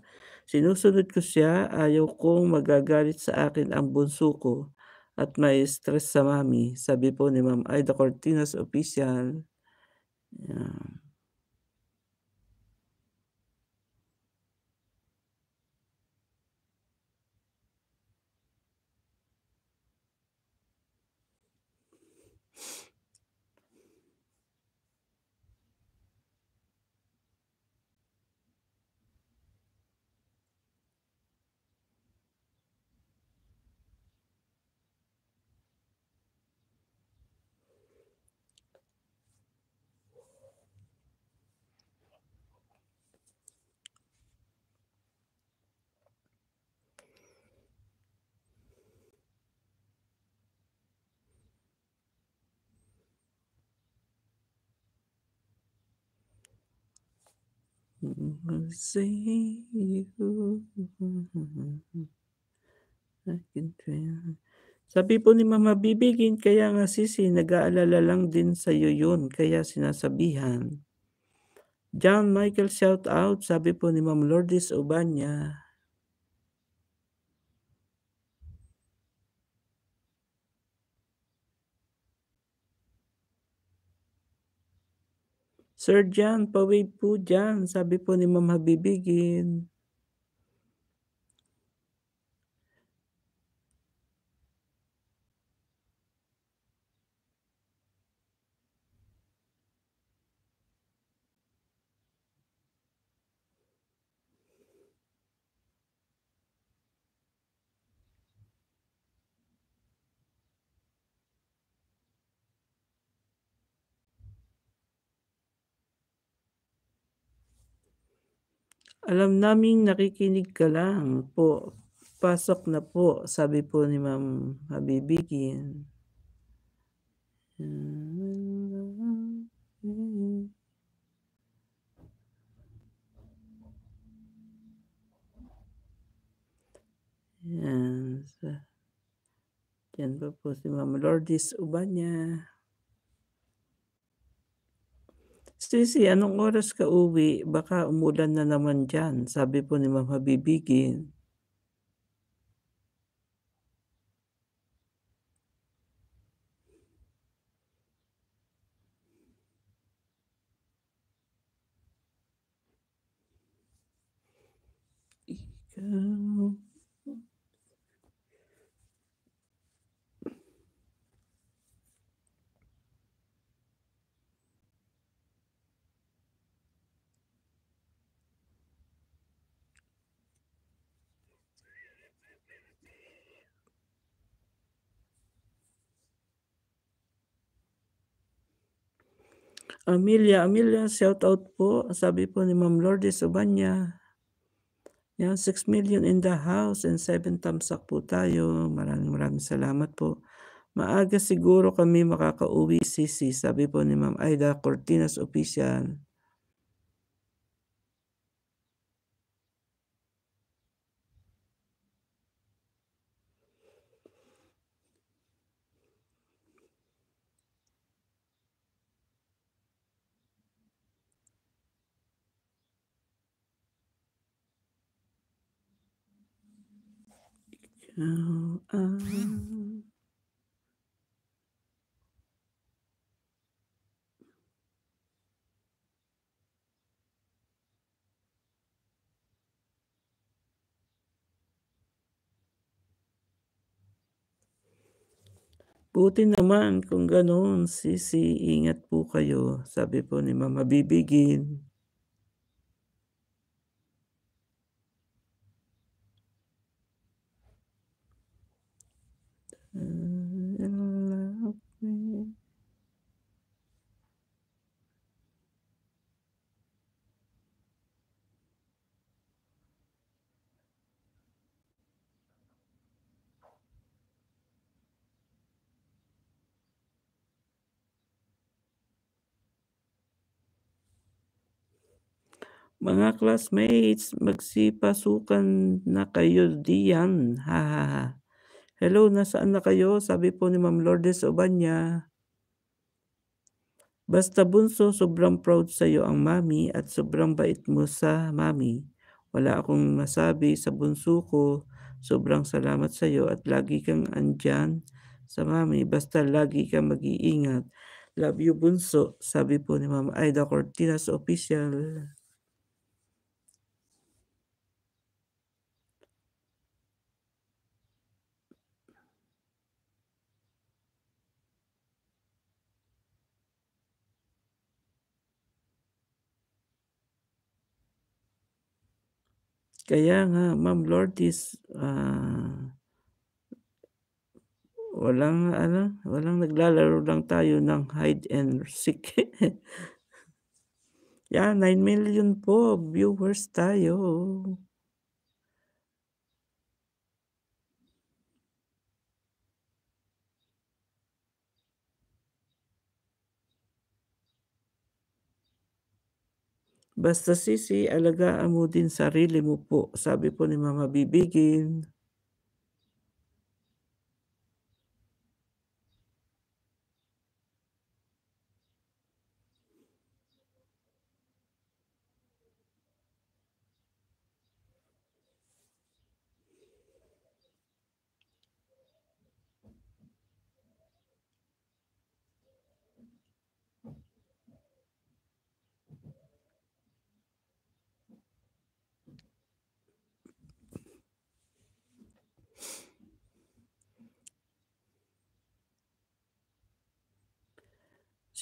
Sinusunod ko siya, ayaw kong magagalit sa akin ang bunso ko at may stress sa mami, sabi po ni Ma'am Ida Cortinas official. Yeah. see you. I can feel. Sabi po ni Mama Bibigin, kaya nga sisi, nag-aalala lang din sa iyo yun, kaya sinasabihan. John Michael shout out, sabi po ni Ma'am Lourdes Ubanya. Sir Jan, paway po dyan. Sabi po ni Ma'am Habibigin. Alam naming nakikinig ka lang po. Pasok na po, sabi po ni Ma'am Habibiki. Yan. Yan po po si Ma'am Lourdes Ubanya. Sisi, anong oras ka uwi? Baka umulan na naman diyan, sabi po ni Ma'am Habibigin. Amelia, Amelia, shout out po. Sabi po ni Ma'am Lourdes Ubanya. Yan, 6 million in the house and 7 thumbs up po tayo. Maraming maraming salamat po. Maaga siguro kami makakauwi, sisi. Sabi po ni Ma'am Aida Cortinas Official. Now I'm Buti naman kung ganoon, sisi, ingat po kayo, sabi po ni Mama Bibigin. Mga classmates, magsipasukan na kayo diyan. Ha, ha, ha. Hello, nasaan na kayo? Sabi po ni Ma'am Lourdes Obanya. Basta bunso, sobrang proud sa iyo ang mami at sobrang bait mo sa mami. Wala akong masabi sa bunso ko. Sobrang salamat sa iyo at lagi kang andyan sa mami. Basta lagi kang mag-iingat. Love you bunso, sabi po ni Ma'am Aida Cortinas Official. Kaya nga, Ma'am Lourdes, uh, ah, walang, ano, walang naglalaro lang tayo ng hide and seek. Yan, 9 million po viewers tayo. Basta sisi, alagaan mo din sarili mo po, sabi po ni Mama Bibigin.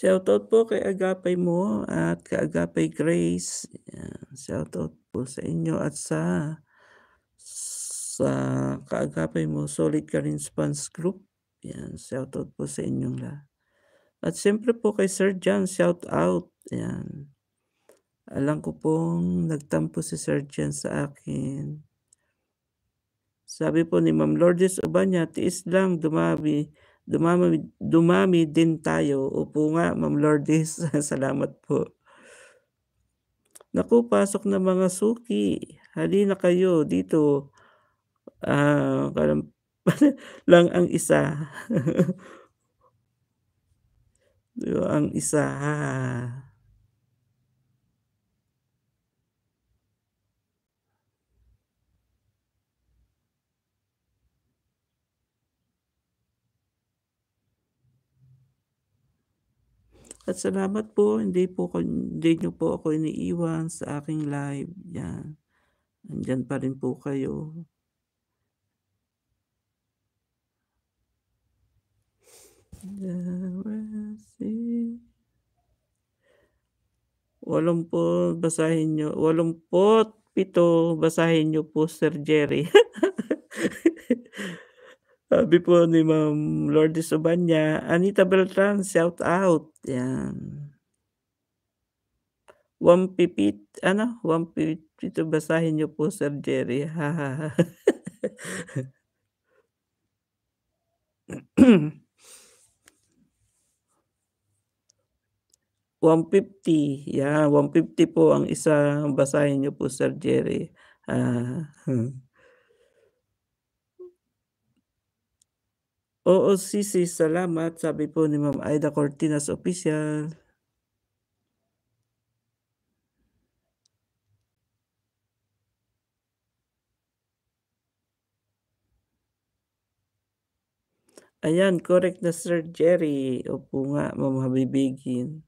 Shout out po kay Agape mo at kay Agapay Grace. out po sa inyo at sa sa kaagapay mo Solid ka Spans Group. Yan, out po sa inyong lahat. At siyempre po kay Sir John, shout out. Yan. Alam ko pong nagtampo si Sir John sa akin. Sabi po ni Ma'am Lourdes Obanya, tiis lang, dumabi dumami, dumami din tayo. Opo nga, Ma'am Lourdes. Salamat po. Naku, pasok na mga suki. Halina kayo dito. Uh, lang ang isa. diba, ang isa. Ha? At salamat po, hindi po ko, hindi niyo po ako iniiwan sa aking live. Yan. Andyan pa rin po kayo. Walang po, basahin nyo. Walong po, pito, basahin nyo po, Sir Jerry. Sabi po ni Ma'am Lourdes Obanya, Anita Beltran, shout out. Yan. One pipit, ano? One pipit, ito basahin niyo po, Sir Jerry. Ha, ha, ha. One fifty, yeah, one fifty po ang isa. Basahin niyo po, Sir Jerry. Uh, hmm. Oo, sisi, salamat. Sabi po ni Ma'am Aida Cortinas Official. Ayan, correct na Sir Jerry. Opo nga, Ma'am Habibigin.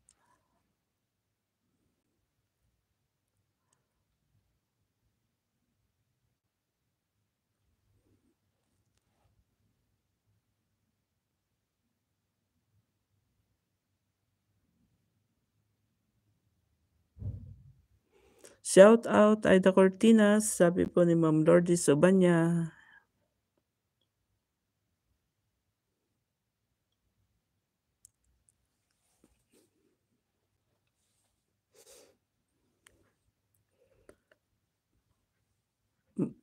Shout out Aida Cortinas, sabi po ni Ma'am Lourdes Obanya.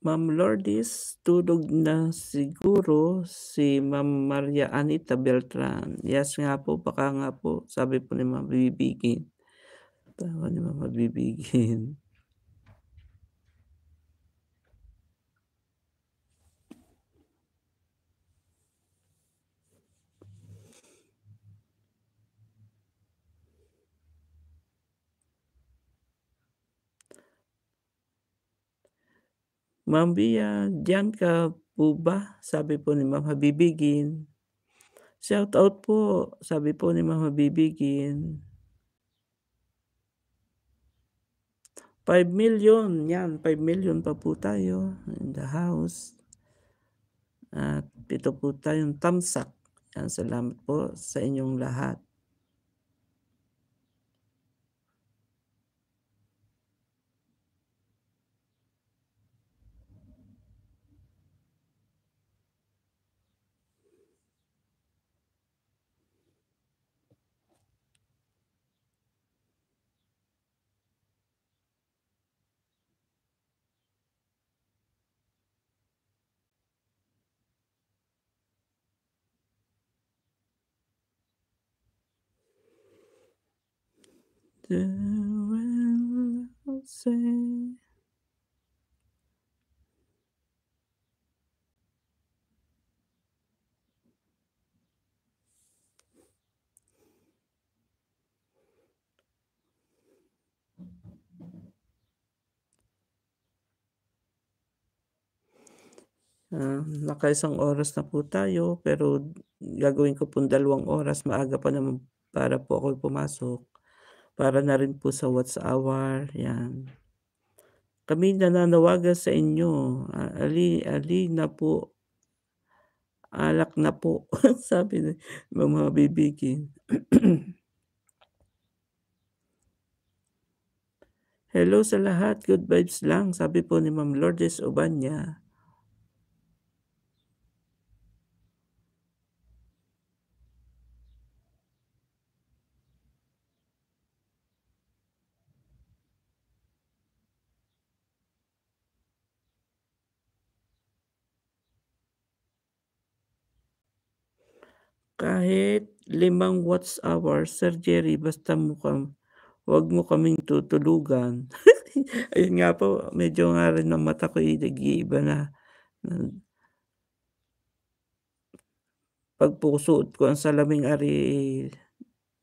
Ma'am Lourdes, tulog na siguro si Ma'am Maria Anita Beltran. Yes nga po, baka nga po, sabi po ni Ma'am Bibigin. Tawa ni Ma'am Bibigin. Ma'am Bia, diyan ka po ba? Sabi po ni Ma'am Habibigin. Shout out po, sabi po ni Ma'am Habibigin. 5 million, yan, 5 million pa po tayo in the house. At ito po tayong tamsak. Yan, salamat po sa inyong lahat. Farewell, I'll say. Uh, nakaisang oras na po tayo pero gagawin ko pong dalawang oras. Maaga pa naman para po ako pumasok para na rin po sa What's Hour. Yan. Kami nananawagan sa inyo. Ali, ali na po. Alak na po. Sabi ng mga bibigin. Hello sa lahat. Good vibes lang. Sabi po ni Ma'am Lourdes Ubanya. kahit limang watts hour, Sir Jerry, basta mo kam, wag mo kaming tutulugan. Ayun nga po, medyo nga rin ang mata ko yung iba na, na pagpusuot ko ang salaming ari,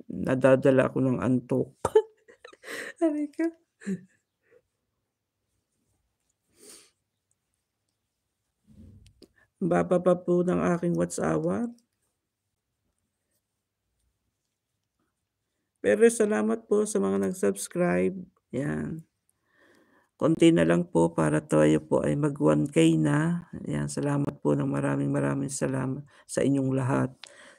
nadadala ko ng antok. ari ka. Baba pa po ng aking WhatsApp. Pero salamat po sa mga nag-subscribe. Yan. Konti na lang po para tayo po ay mag 1K na. Yan, salamat po ng maraming maraming salamat sa inyong lahat.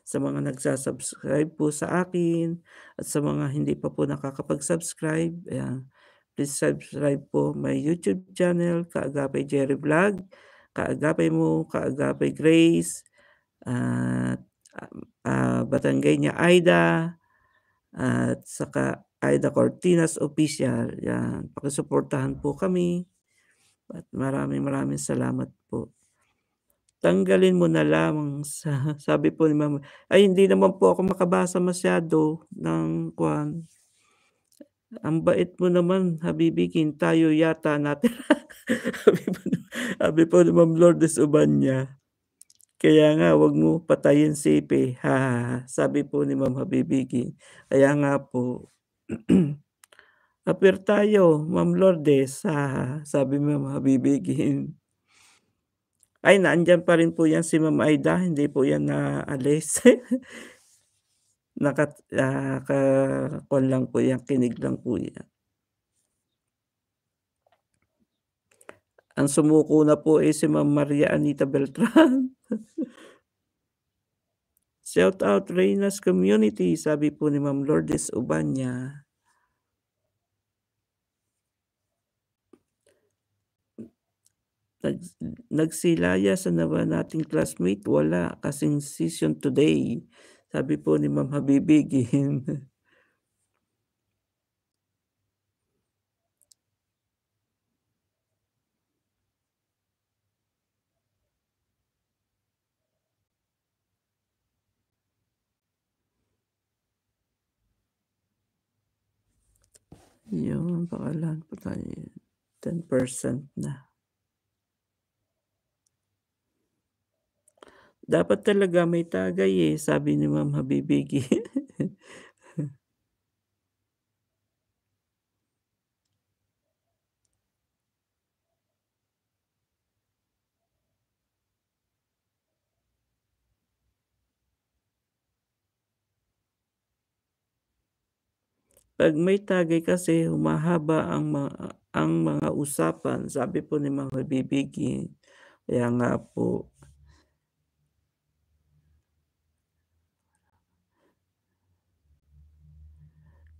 Sa mga nagsasubscribe po sa akin at sa mga hindi pa po nakakapag-subscribe. Yan. Please subscribe po my YouTube channel, Kaagapay Jerry Vlog, Kaagapay Mo, Kaagapay Grace, at uh, uh, ah, Batanggay niya Aida, at saka Aida Cortinas Official. Yan, pakisuportahan po kami. At maraming maraming salamat po. Tanggalin mo na lamang sa, sabi po ni Ma'am. Ay, hindi naman po ako makabasa masyado ng kwan. Ang bait mo naman, habibikin tayo yata natin. habi po, sabi po ni Ma'am Lourdes Ubanya. Kaya nga, wag mo patayin si Ipe. Ha, Sabi po ni Ma'am Habibigi. Kaya nga po, apir tayo, Ma'am Lourdes. Ha, ha. Sabi Ma'am Habibiki. Ay, naandyan pa rin po yan si Ma'am Aida. Hindi po yan naalis. Nakat, uh, lang po yan, kinig lang po yan. Ang sumuko na po ay si Ma'am Maria Anita Beltran. Shout out Reina's Community, sabi po ni Ma'am Lourdes Ubanya. Nag, nagsilaya sa nawa nating classmate, wala kasing session today. Sabi po ni Ma'am Habibigin. yung pakalan po tayo. 10% na. Dapat talaga may tagay eh, sabi ni Ma'am Habibigi. Pag may tagay kasi humahaba ang mga, ang mga usapan, sabi po ni mga bibigin. Kaya nga po,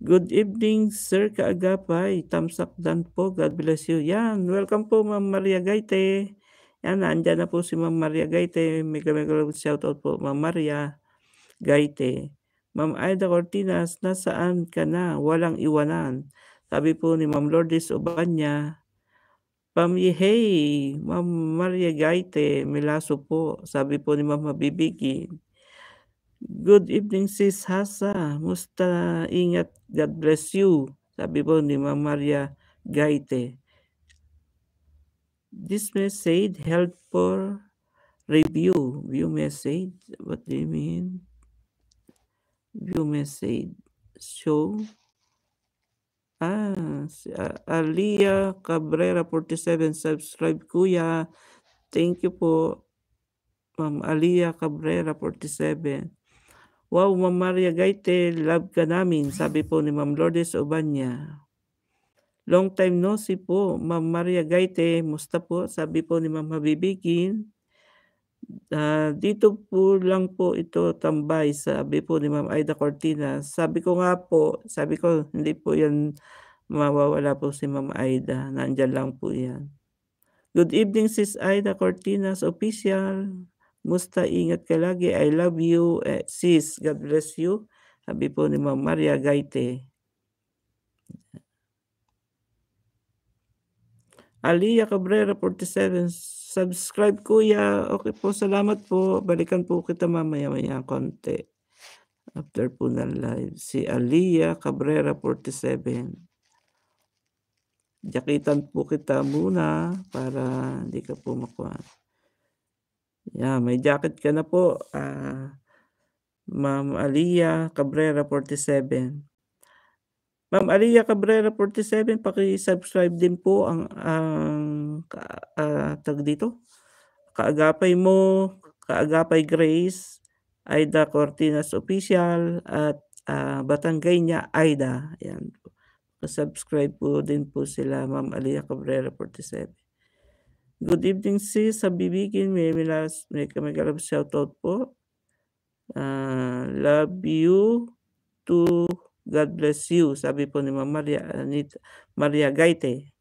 Good evening, Sir Kaagapay. Thumbs up dan po. God bless you. Yan. Welcome po, Ma'am Maria Gaite. Yan, andyan na po si Ma'am Maria Gaite. Mega mega shout out po, Ma'am Maria Gaite. Ma'am Aida Cortinas, nasaan ka na? Walang iwanan. Sabi po ni Ma'am Lourdes Obanya, Pamihey, Ma'am Maria Gaite, Milaso po. Sabi po ni Ma'am Mabibigin. Good evening, sis Hasa. Musta ingat. God bless you. Sabi po ni Ma'am Maria Gaite. This message helped for review. View message? What do you mean? you may say, show. Ah, si Alia Cabrera 47 subscribe kuya. Thank you po. Ma'am Alia Cabrera 47. Wow, Ma'am Maria Gaite, love ka namin, sabi po ni Ma'am Lourdes Obanya. Long time no si po, Ma'am Maria Gaite, musta po, sabi po ni Ma'am Habibikin. Uh, dito po lang po ito tambay, sabi po ni Ma'am Aida Cortina. Sabi ko nga po, sabi ko hindi po yan mawawala po si Ma'am Aida. Nandyan lang po yan. Good evening sis Aida Cortinas official. Musta ingat ka lagi. I love you eh, sis. God bless you. Sabi po ni Ma'am Maria Gaite. Aliyah Cabrera 47 Subscribe kuya. Okay po, salamat po. Balikan po kita mamaya-maya konti. After po ng live. Si Alia Cabrera 47. Jakitan po kita muna para hindi ka po makuha. Yeah, may jacket ka na po. Uh, Ma'am Alia Cabrera 47. Ma'am Alia Cabrera 47, paki-subscribe din po ang ang uh, ah, tag dito. Kaagapay mo, Kaagapay Grace, Aida Cortinas Official at uh, Batangay niya Aida. Ayan. Subscribe po din po sila Ma'am Alia Cabrera 47. Good evening sis, sa bibigin may milas, may shout out po. Uh, love you to God bless you, sabi po ni Ma'am Maria, Anita, Maria Gaite.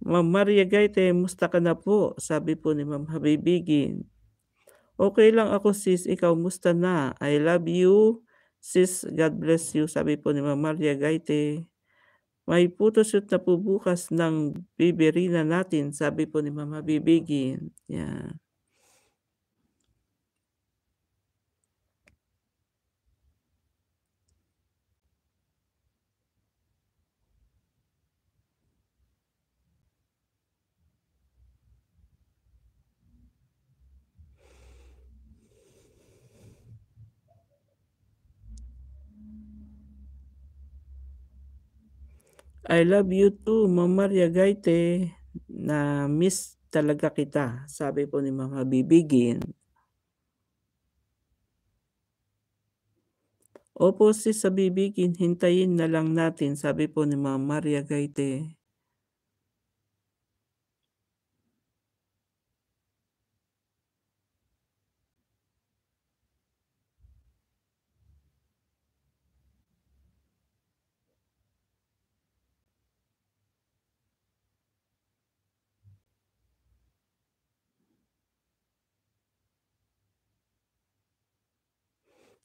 Ma'am Maria Gaite, musta ka na po? Sabi po ni Ma'am Habibigin. Okay lang ako sis, ikaw musta na? I love you. Sis, God bless you. Sabi po ni Ma'am Maria Gaite. May photoshoot na po bukas ng biberina natin. Sabi po ni Ma'am Habibigin. Yeah. I love you too, Mama Maria Gaite. Na miss talaga kita, sabi po ni Mama Bibigin. Opo, sis, sa bibigin, hintayin na lang natin, sabi po ni Mama Maria Gaite.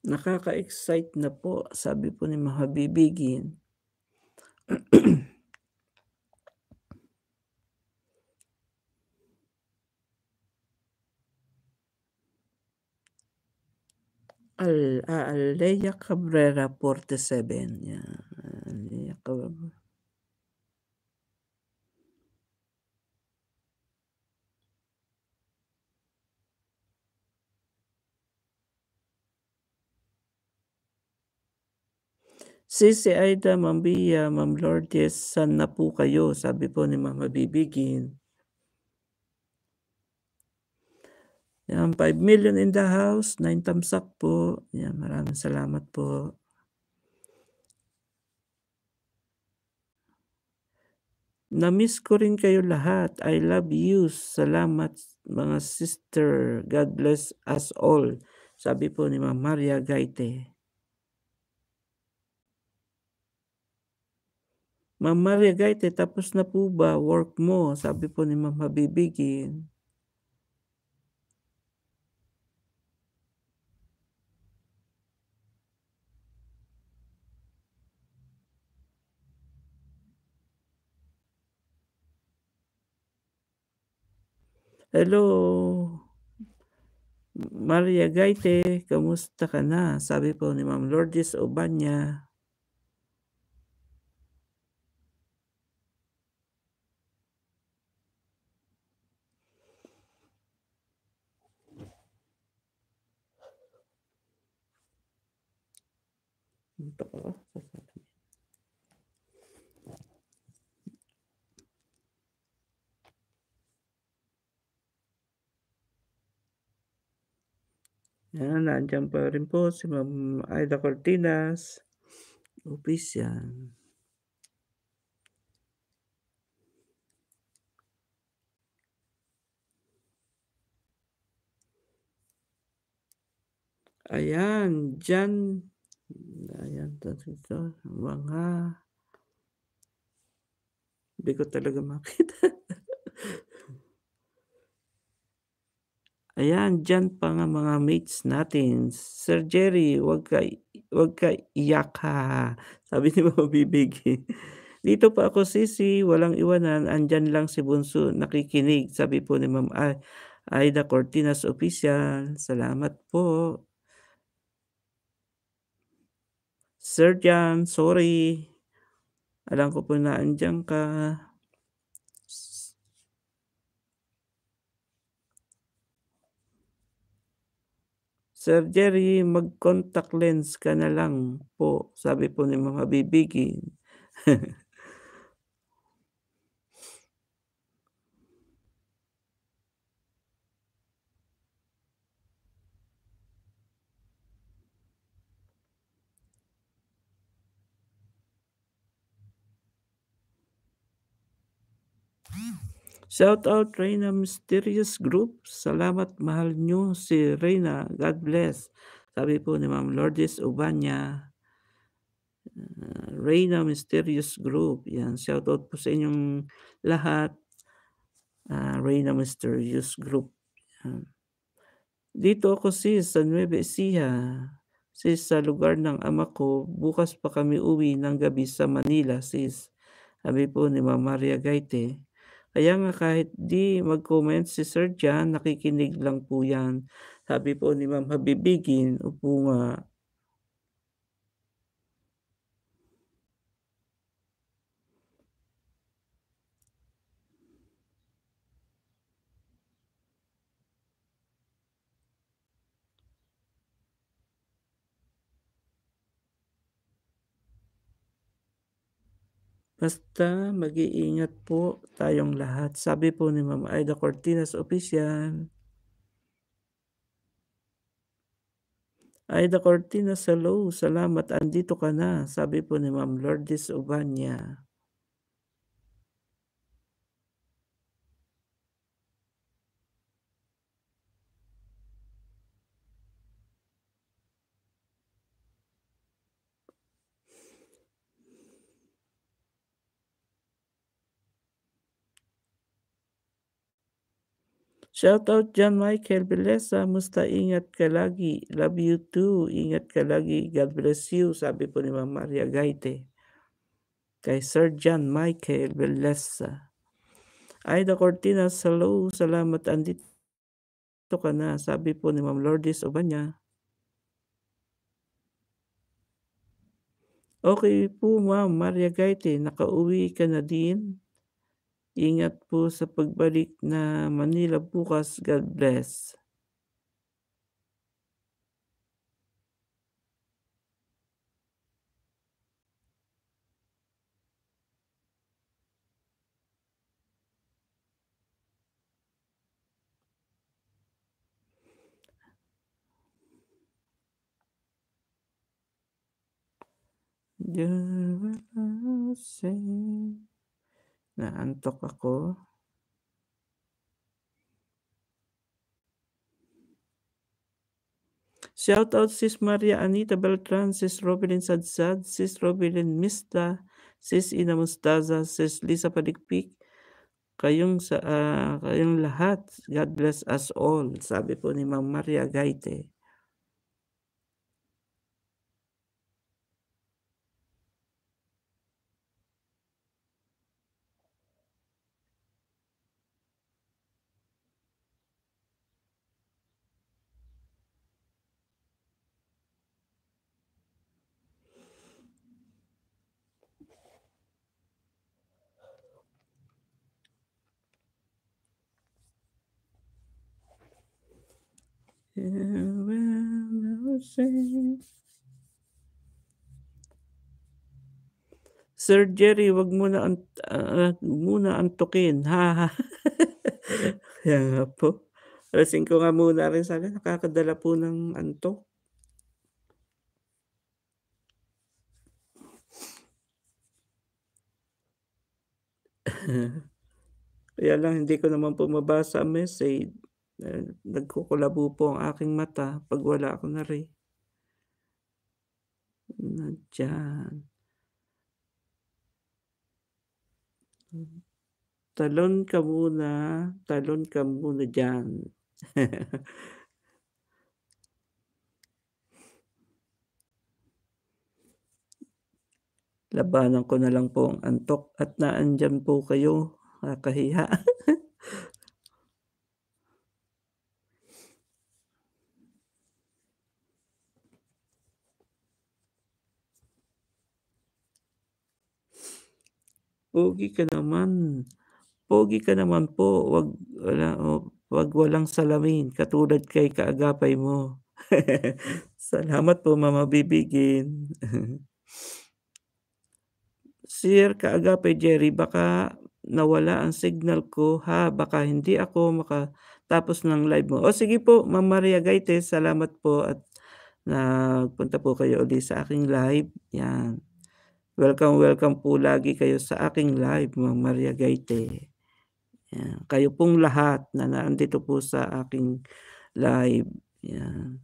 Nakaka-excite na po, sabi po ni Mahabibigin. Al ah, Aleya Cabrera 47. Yeah. Aleya Cabrera. Si si Aida, Ma'am Bia, Ma'am Lourdes, saan na po kayo? Sabi po ni Mama Bibigin. Yan, 5 million in the house, 9 thumbs up po. Yan, maraming salamat po. Namiss ko rin kayo lahat. I love you. Salamat mga sister. God bless us all. Sabi po ni Ma'am Maria Gaite. Ma'am Maria Gaite, tapos na po ba work mo? Sabi po ni Ma'am Habibigin. Hello, Maria Gaite, kamusta ka na? Sabi po ni Ma'am Lourdes Obanya. Ayan, nandiyan pa rin po si Ma'am Aida Cortinas. Upis yan. Ayan, dyan. Ayan, dito. Mga. Hindi ko talaga makita. Ayan, dyan pa nga mga mates natin. Sir Jerry, wag ka, wag ka iyak ha. Sabi ni Mama Bibig. Dito pa ako sisi, walang iwanan, andyan lang si Bunso, nakikinig. Sabi po ni Ma'am Aida Cortinas Official. Salamat po. Sir Jan, sorry. Alam ko po na andyan ka. Sir Jerry, mag-contact lens ka na lang po, sabi po ni Ma'am Habibigi. Shout out Reina Mysterious Group. Salamat mahal nyo si Reina. God bless. Sabi po ni Ma'am Lourdes Ubanya. Ah, Reina Mysterious Group. Yan. Shout out po sa inyong lahat. Uh, ah, Reina Mysterious Group. Yan. Dito ako sis sa Nueva Ecija. Sis sa lugar ng ama ko. Bukas pa kami uwi ng gabi sa Manila sis. Sabi po ni Ma'am Maria Gaite. Kaya nga kahit di mag-comment si Sir Jan, nakikinig lang po yan. Sabi po ni Ma'am Habibigin, upo nga, Basta mag-iingat po tayong lahat. Sabi po ni Ma'am Aida Cortinas Official. Aida Cortinas, hello. Salamat. Andito ka na. Sabi po ni Ma'am Lourdes Ubanya. Shoutout John Michael Belesa. Ah, musta ingat ka lagi. Love you too. Ingat ka lagi. God bless you. Sabi po ni Ma'am Maria Gaite. Kay Sir John Michael Belesa. Aida ah. Cortina, hello. Salamat. Andito ka na. Sabi po ni Ma'am Lourdes Obanya. Okay po Ma'am Maria Gaite. Nakauwi ka na din. Ingat po sa pagbalik na Manila bukas. God bless. You're na antok ako. Shout out sis Maria Anita Beltran, sis Robelin Sadsad, sis Robelin Mista, sis Ina Mustaza, sis Lisa Palikpik, kayong sa uh, kayong lahat. God bless us all, sabi po ni Ma'am Maria Gaite. safe. Sir Jerry, wag muna ang ah, uh, muna antukin. Ha. Yan nga po. Alasin ko nga muna rin sana nakakadala po ng antok. Kaya lang hindi ko naman po mabasa ang message. Nagkukulabo po ang aking mata pag wala ako na rin na dyan. Talon ka muna, talon ka muna dyan. Labanan ko na lang po ang antok at naandyan po kayo, kakahiya. Pogi ka naman. Pogi ka naman po. Wag, wala, oh, wag walang salamin. Katulad kay kaagapay mo. Salamat po, Mama Bibigin. Sir, kaagapay Jerry, baka nawala ang signal ko ha. Baka hindi ako makatapos ng live mo. O sige po, Ma'am Maria Gaites, salamat po at nagpunta po kayo ulit sa aking live. Yan. Welcome, welcome po lagi kayo sa aking live, Ma'am Maria Gaite. Yan. Kayo pong lahat na naandito po sa aking live. Yan.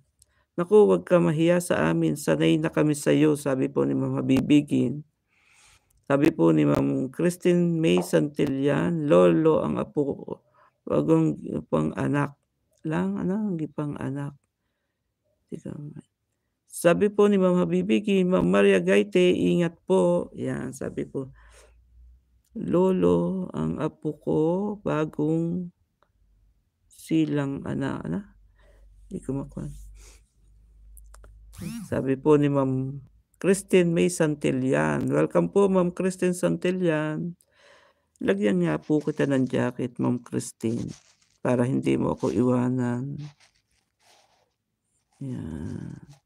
Naku, wag ka mahiya sa amin. Sanay na kami sa iyo, sabi po ni Ma'am Habibigin. Sabi po ni Ma'am Christine May Santillan, Lolo ang apo Wagong pang anak. Lang, ano, hindi pang anak. Hindi ka sabi po ni Ma'am Habibiki, Ma'am Maria Gaite, ingat po. Yan, sabi po. Lolo, ang apo ko, bagong silang ana, ana? Hindi ko makuha. Sabi po ni Ma'am Christine May Santillan. Welcome po, Ma'am Christine Santillan. Lagyan nga po kita ng jacket, Ma'am Christine, para hindi mo ako iwanan. Yan.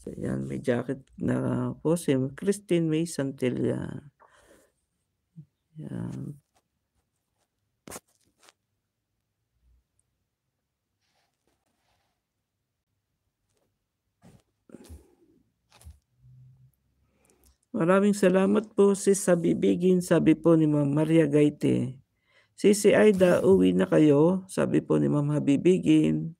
So, yan, may jacket na po si Christine May Santilla. Yan. Maraming salamat po sis Sabibigin, sabi po ni Ma'am Maria Gaite. Sisi Aida, uwi na kayo, sabi po ni Ma'am Habibigin.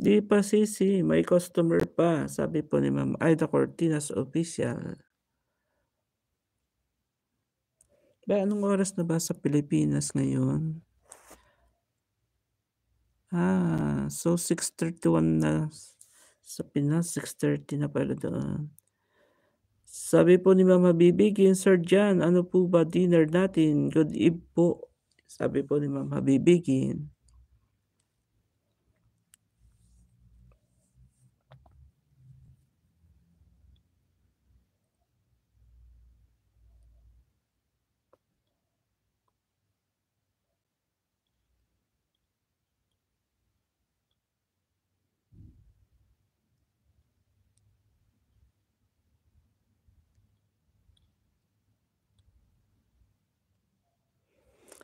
Di pa sisi, may customer pa, sabi po ni Ma'am Ida Cortinas official. Ba, anong oras na ba sa Pilipinas ngayon? Ah, so 6.31 na sa Pinas, 6.30 na pala doon. Sabi po ni Mama Bibigin, Sir John, ano po ba dinner natin? Good eve po, sabi po ni Mama Bibigin.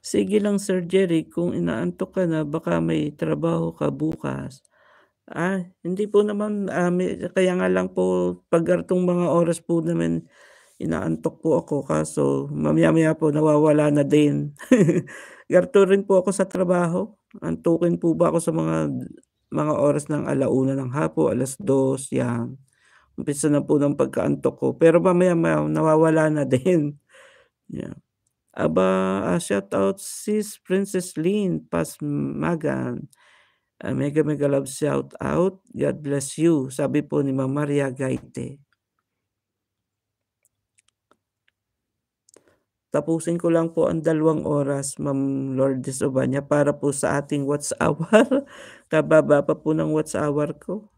Sige lang Sir Jerry, kung inaantok ka na baka may trabaho ka bukas. Ah, hindi po naman, ah, may, kaya nga lang po pag mga oras po naman inaantok po ako kaso mamaya-maya po nawawala na din. Garto rin po ako sa trabaho. Antukin po ba ako sa mga mga oras ng alauna ng hapo, alas dos, yan. Umpisa na po ng pagkaantok ko. Pero mamaya-maya nawawala na din. Yeah. Aba, ah, out sis Princess Lynn Pasmagan. Ah, mega mega love shout out. God bless you. Sabi po ni Ma'am Maria Gaite. Tapusin ko lang po ang dalawang oras, Ma'am Lourdes Obanya, para po sa ating WhatsApp hour. Kababa pa po ng WhatsApp hour ko.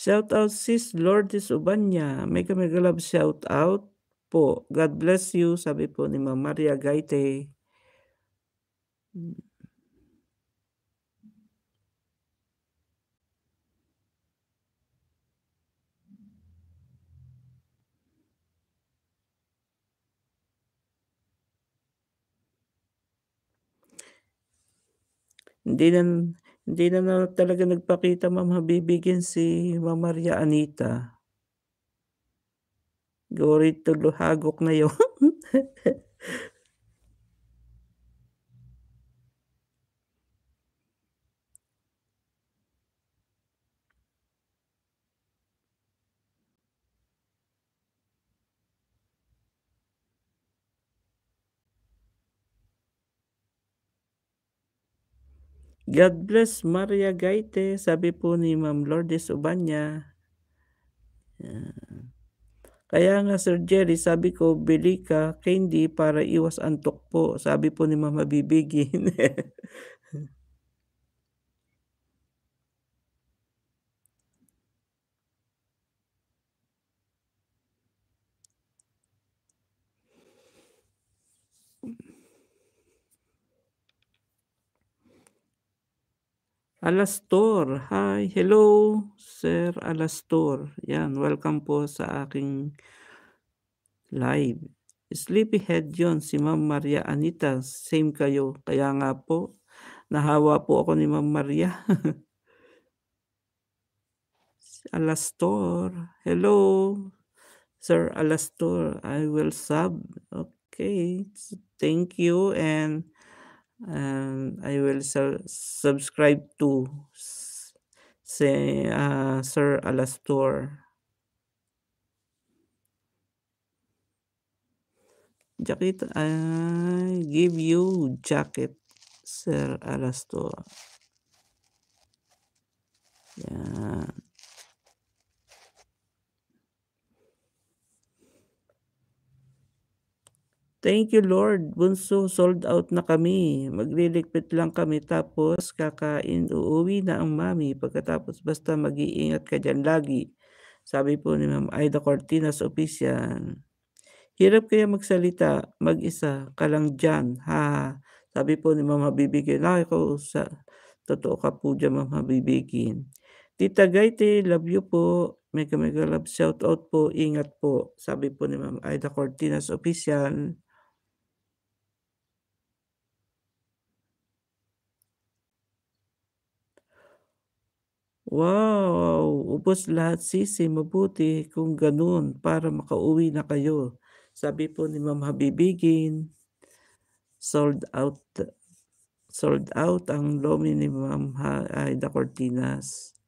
Shout out sis Lourdes Ubanya. Mega mega love shout out po. God bless you, sabi po ni Maria Gaite. Hindi na, Hindi na, na talaga nagpakita Ma'am Habibigin si Ma'am Maria Anita. Gorito luhagok na yon. God bless Maria Gaite, sabi po ni Ma'am Lourdes Ubanya. Kaya nga Sir Jerry, sabi ko, bili ka candy para iwas antok po. Sabi po ni Mama Bibigin. Alastor. Hi, hello, Sir Alastor. Yan, welcome po sa aking live. Sleepyhead yon si Ma'am Maria Anita. Same kayo. Kaya nga po, nahawa po ako ni Ma'am Maria. Alastor. Hello, Sir Alastor. I will sub. Okay. Thank you and um, I will su subscribe to say uh, Sir Alastor. Jacket, I give you jacket, Sir Alastor. Yeah. Thank you Lord, bunso, sold out na kami. Magliligpit lang kami tapos kakain, uuwi na ang mami. Pagkatapos basta mag-iingat ka dyan lagi. Sabi po ni Ma'am Aida Cortinas Oficial. Hirap kaya magsalita, mag-isa, ka lang dyan, ha? Sabi po ni Ma'am Habibigin, ay ko sa, totoo ka po dyan Ma'am Habibigin. Tita Gaite, love you po. Mega mega love, shout out po, ingat po. Sabi po ni Ma'am Aida Cortinas Official. Wow! Ubos lahat sisi, mabuti kung ganun para makauwi na kayo. Sabi po ni Ma'am Habibigin, sold out sold out ang lomi ni Ma'am Aida Cortinas.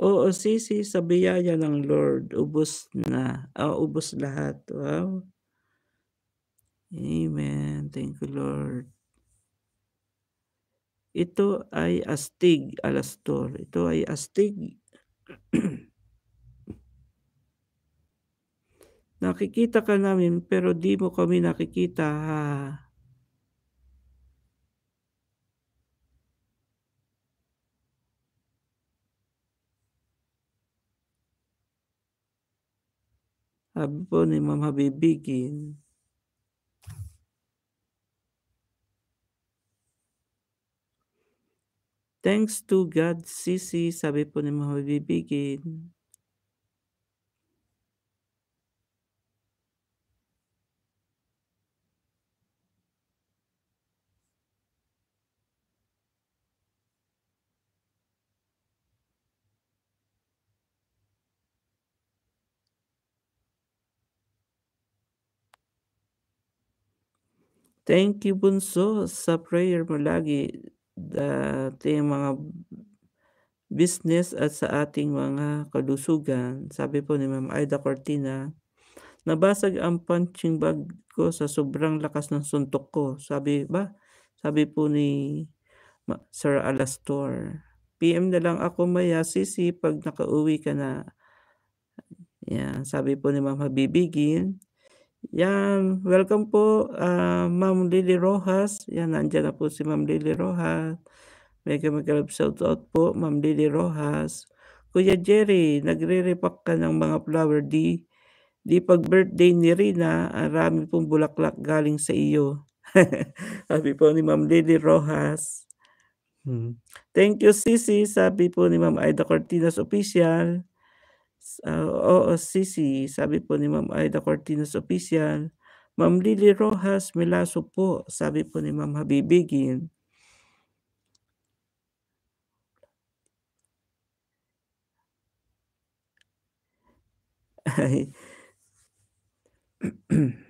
Oo, sisi sa biyaya ng Lord, ubos na, ah, ubos lahat. Wow. Amen. Thank you, Lord. Ito ay astig, alastor. Ito ay astig. nakikita ka namin pero di mo kami nakikita ha. Sabi po ni Ma'am Habibigin. Thanks to God, Sisi, sabi po ni Ma'am Habibigin. Thank you Bunso sa prayer mo lagi ah, sa ating mga business at sa ating mga kalusugan. Sabi po ni Ma'am Aida Cortina, nabasag ang punching bag ko sa sobrang lakas ng suntok ko. Sabi ba? Sabi po ni Sir Alastor. PM na lang ako maya sisi pag nakauwi ka na. Yan, sabi po ni Ma'am Habibigin. Yan, welcome po uh, Ma'am Lily Rojas. Yan, nandiyan na po si Ma'am Lily Rojas. Mega Magalab shout out po Ma'am Lily Rojas. Kuya Jerry, nagre-repack ka ng mga flower di. Di pag birthday ni Rina, arami ah, pong bulaklak galing sa iyo. sabi po ni Ma'am Lily Rojas. Hmm. Thank you, Sisi. Sabi po ni Ma'am Ida Cortinas Official uh, OOCC, sabi po ni Ma'am Aida Cortinas Official. Ma'am Lily Rojas Melaso po, sabi po ni Ma'am Habibigin. Ay.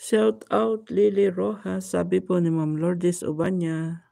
Shout out Lily Rojas, sabi po ni Ma'am Lourdes Ubanya.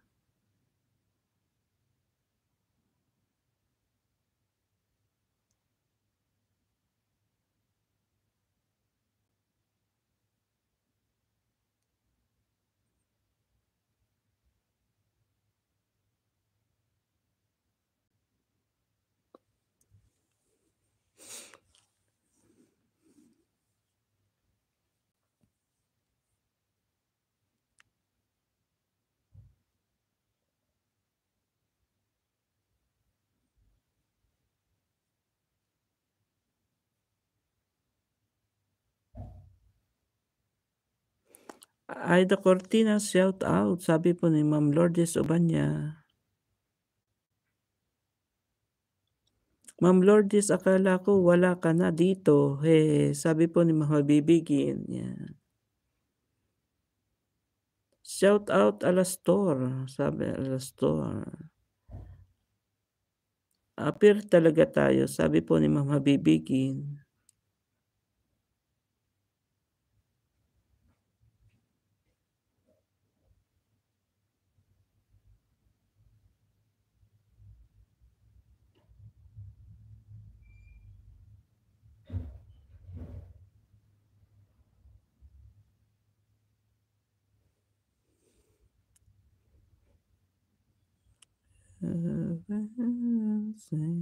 Aida Cortina, shout out. Sabi po ni Ma'am Lourdes Obanya. Ma'am Lourdes, akala ko wala ka na dito. He, sabi po ni Ma'am Bibigin. Yeah. Shout out Alastor. Sabi Alastor. Appear talaga tayo, sabi po ni Ma'am Habibigin. i am say.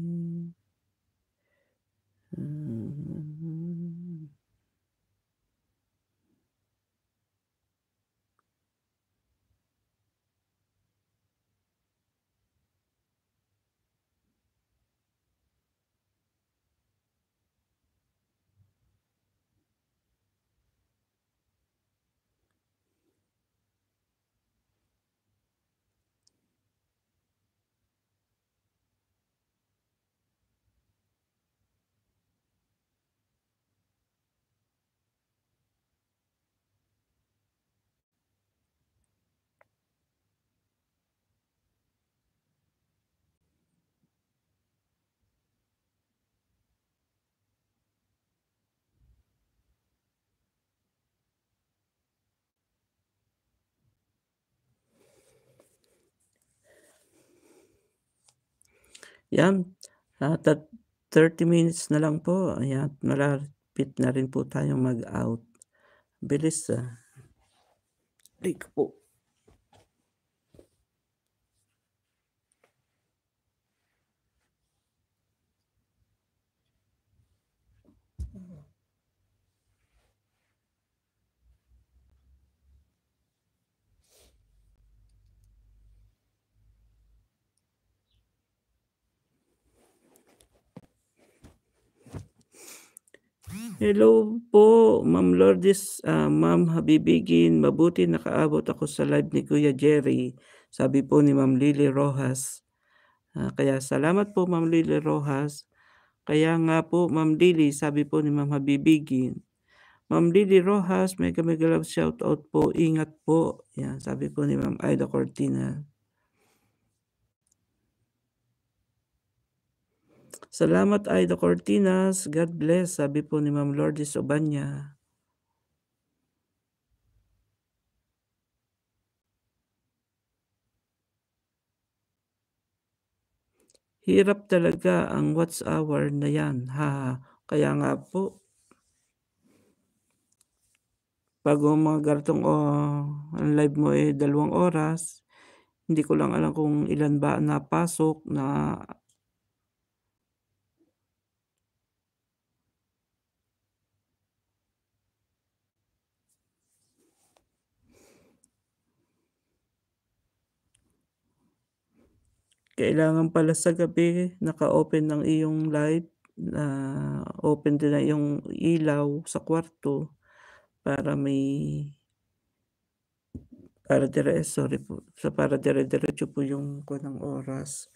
'Yan, at at 30 minutes na lang po, ayan, malapit na rin po tayong mag-out. Bilis, ah. Aray po. Hello po, Ma'am Lourdes, uh, Ma'am Habibigin. Mabuti nakaabot ako sa live ni Kuya Jerry. Sabi po ni Ma'am Lily Rojas. Uh, kaya salamat po Ma'am Lily Rojas. Kaya nga po Ma'am Lily, sabi po ni Ma'am Habibigin. Ma'am Lily Rojas, mega mega love shout out po. Ingat po. Yan, sabi po ni Ma'am Ida Cortina. Salamat Ida Cortinas. God bless. Sabi po ni Ma'am Lourdes Obanya. Hirap talaga ang watch hour na yan. Ha, Kaya nga po, pag mga gartong oh, ang live mo eh dalawang oras, hindi ko lang alam kung ilan ba napasok na kailangan pala sa gabi naka-open ng iyong light, ah, open din ang yung ilaw sa kwarto para may para dire eh, sorry po, sa para dire-diretso po yung ko ng oras.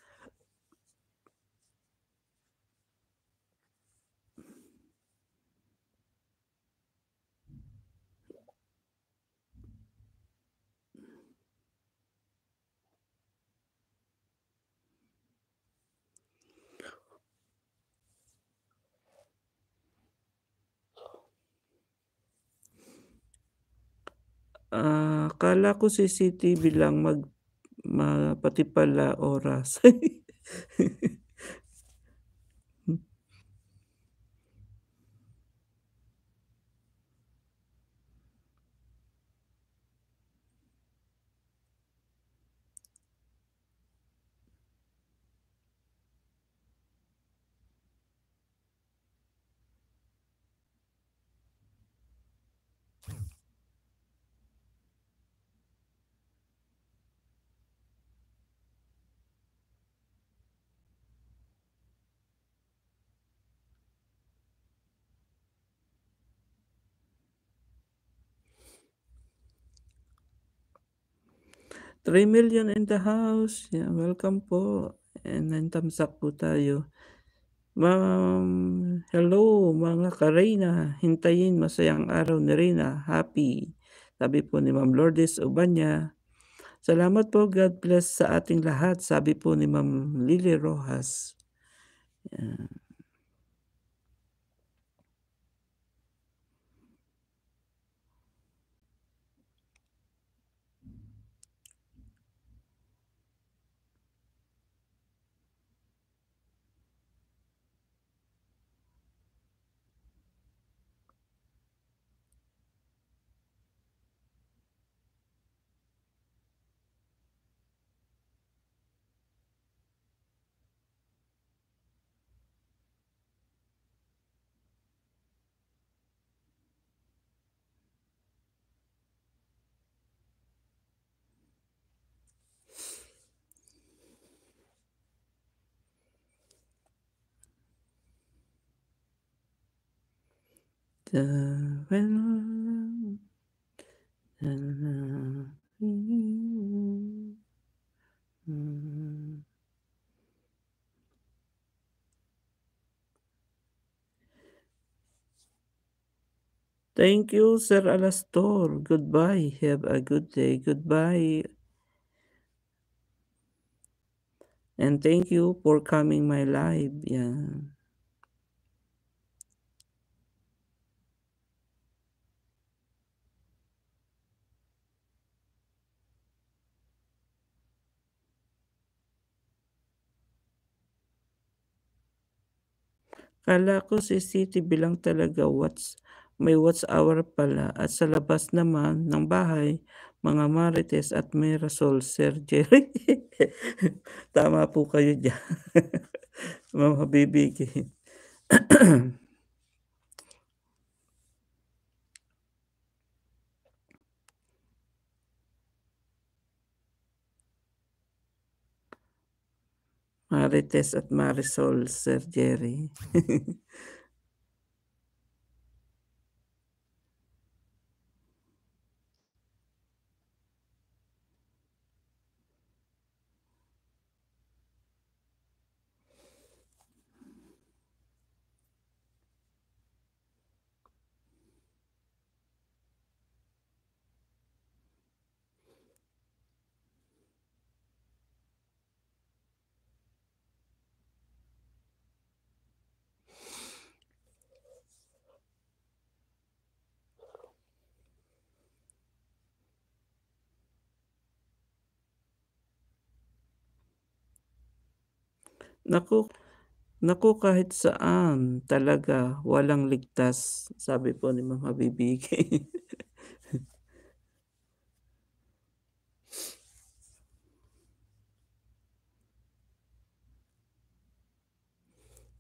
Ah, akala ko CCTV lang mag, ma, oras. 3 million in the house. Yeah, welcome po. And nantamsak po tayo. Ma'am, hello mga kareyna. Hintayin masayang araw ni Reyna. Happy. Sabi po ni Ma'am Lourdes Ubanya. Salamat po. God bless sa ating lahat. Sabi po ni Ma'am Lily Rojas. Yeah. The the Thank you, Sir Alastor. Goodbye. Have a good day. Goodbye. And thank you for coming my live. Yeah. Kala ko si City bilang talaga watts, may watts hour pala at sa labas naman ng bahay, mga Marites at may Rasol, Sir Jerry. Tama po kayo dyan. Mga bibigay. Marites at Marisol, Sir Jerry. Naku, naku kahit saan talaga walang ligtas, sabi po ni Mama Bibiki.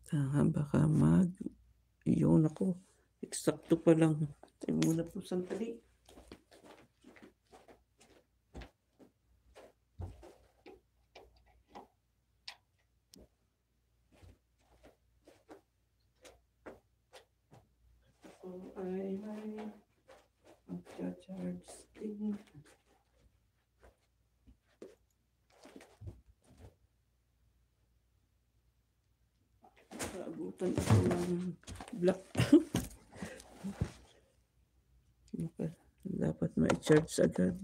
Tanga, baka mag... Yun ako. Eksakto pa lang. Tayo muna po sandali. I may magcha-charge din. Kaabutan ako ng black. Dapat ma-charge agad.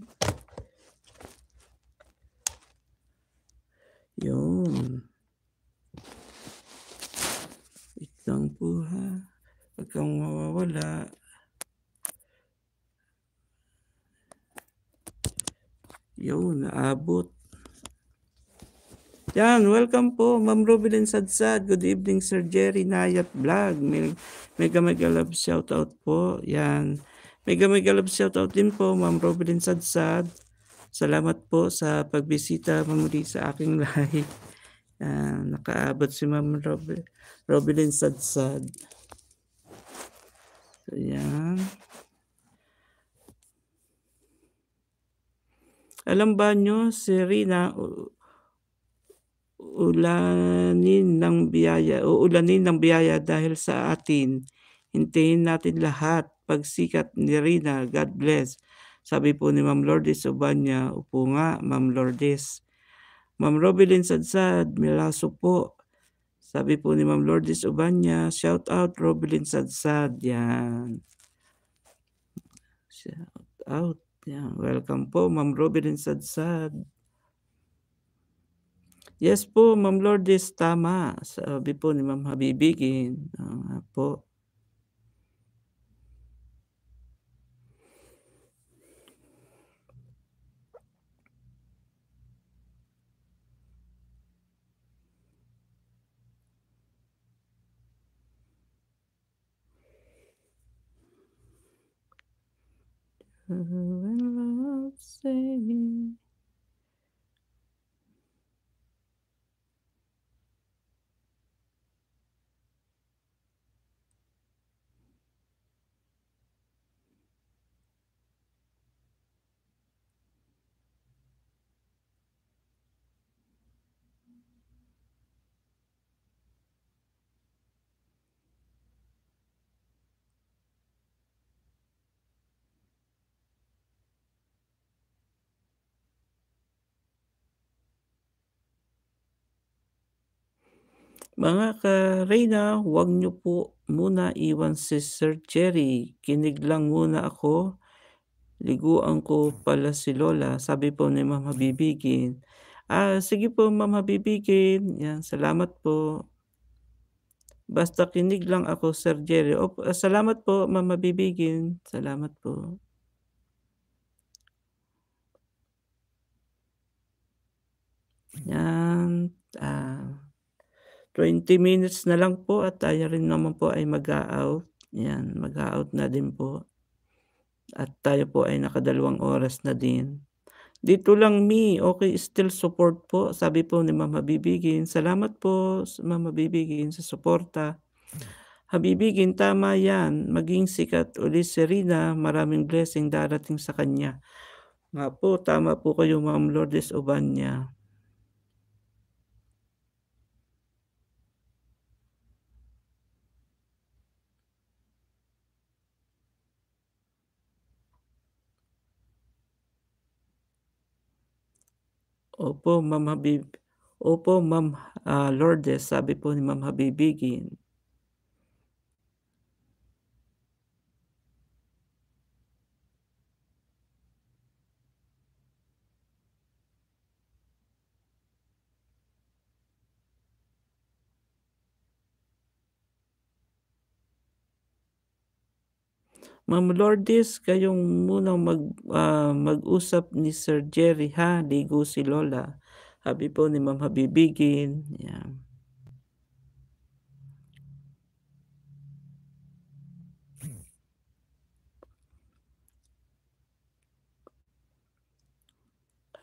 Yun. Ito po ha. Huwag kang mawawala. Yun, naabot. Yan, welcome po, Ma'am Rubilin Sadsad. Good evening, Sir Jerry Nayat Vlog. Mega mega love shout out po. Yan. Mega mega love shout out din po, Ma'am Rubilin Sadsad. Salamat po sa pagbisita mamuli sa aking live. Uh, nakaabot si Ma'am Rob Robilin Sadsad. So, yan. Alam ba nyo, si Rina, ulanin ng biyaya, uulanin ng biyaya dahil sa atin. Hintayin natin lahat. Pagsikat ni Rina, God bless. Sabi po ni Ma'am Lourdes Obanya, upo nga, Ma'am Lourdes. Ma'am Robilin Sadsad, milaso po. Sabi po ni Ma'am Lourdes Ubanya, shout out Robelin Sadsad. Yan. Shout out. Yan. Welcome po Ma'am Robelin Sadsad. Yes po, Ma'am Lourdes, tama. Sabi po ni Ma'am Habibigin. Uh, po. Mm-hmm. Mga ka-Reyna, huwag niyo po muna iwan si Sir Jerry. Kinig lang muna ako. Liguan ko pala si Lola. Sabi po ni Mama Bibigin. Ah, sige po Mama Bibigin. Yan, salamat po. Basta kinig lang ako Sir Jerry. O, ah, salamat po Mama Bibigin. Salamat po. Yan. Ah, 20 minutes na lang po at tayo rin naman po ay mag-out. Yan, mag-out na din po. At tayo po ay nakadalawang oras na din. Dito lang me, okay, still support po. Sabi po ni Mama Bibigin, salamat po Mama Bibigin sa suporta. Habibigin, tama yan. Maging sikat uli si Rina, maraming blessing darating sa kanya. Nga po, tama po kayo Ma'am Lourdes Obanya. Opo, Ma'am Habib. Opo, Ma'am uh, Lourdes, sabi po ni Ma'am Habibigin. Ma'am Lourdes, kayong muna mag, uh, mag-usap ni Sir Jerry ha, ligo si Lola. Habi po ni Ma'am Habibigin. Yeah.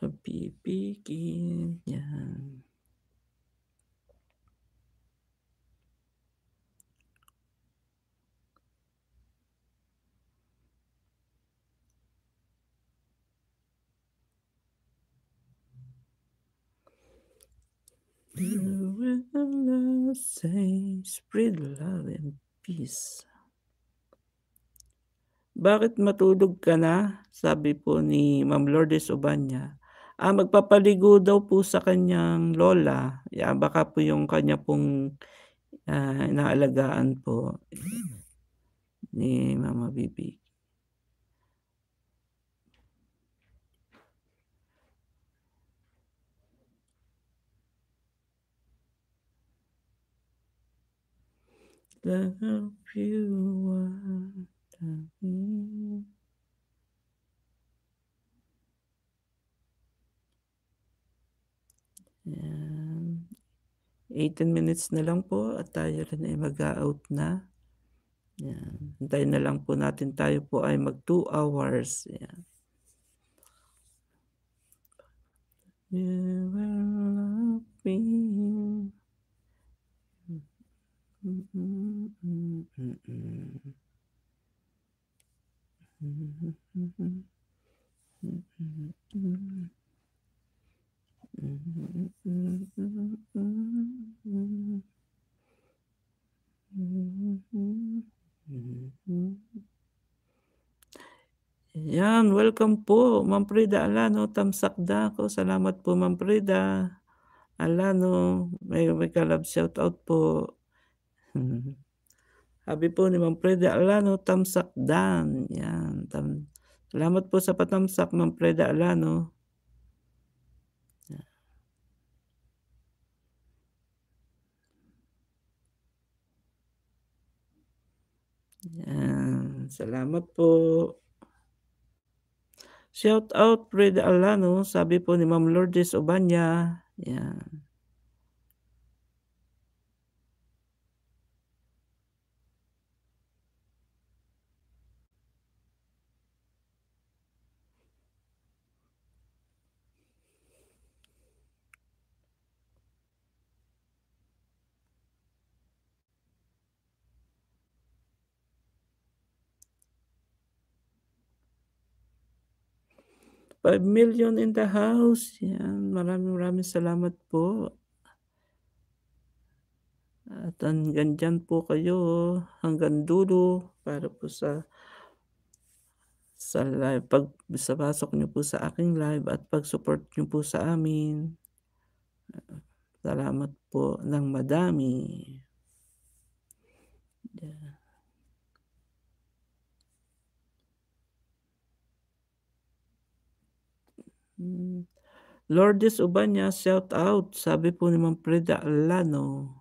Habibigin. Yan. Yeah. Love say, spread love and peace. Bakit matulog ka na? Sabi po ni Ma'am Lourdes Obanya. Ah, magpapaligo daw po sa kanyang lola. Yeah, baka po yung kanya pong uh, inaalagaan po ni Mama Bibi. the love you. want me. Ayan. 18 minutes na lang po at tayo rin ay mag-out na. Ayan. Hintayin na lang po natin tayo po ay mag 2 hours. Ayan. You will love me. Yan, welcome po, Ma'am Frida Alano, tamsakda ko. Salamat po, Ma'am Frida Alano. May, may kalab shout out po. Hmm. Sabi po ni Ma'am Preda Alano, tamsak dan. Yan. Tam Salamat po sa patamsak, Ma'am Preda Alano. Yan. Yan. Salamat po. Shout out Preda Alano, sabi po ni Ma'am Lourdes Obanya. Yan. 5 million in the house. Yan. Maraming maraming salamat po. At hanggang dyan po kayo hanggang dulo para po sa sa live pag sa pasok niyo po sa aking live at pag support niyo po sa amin. Salamat po ng madami. Mm. Lourdes Ubanya, shout out. Sabi po ni Ma'am Frida Alano.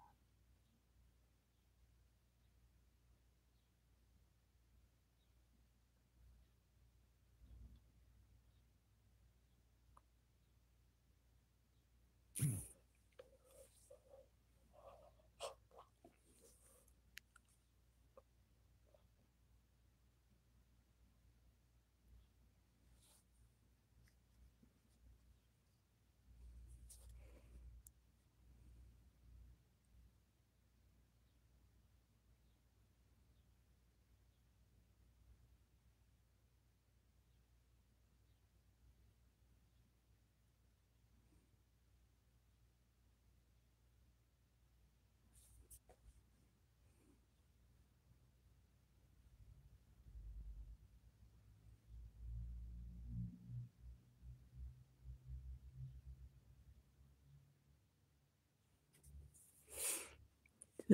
4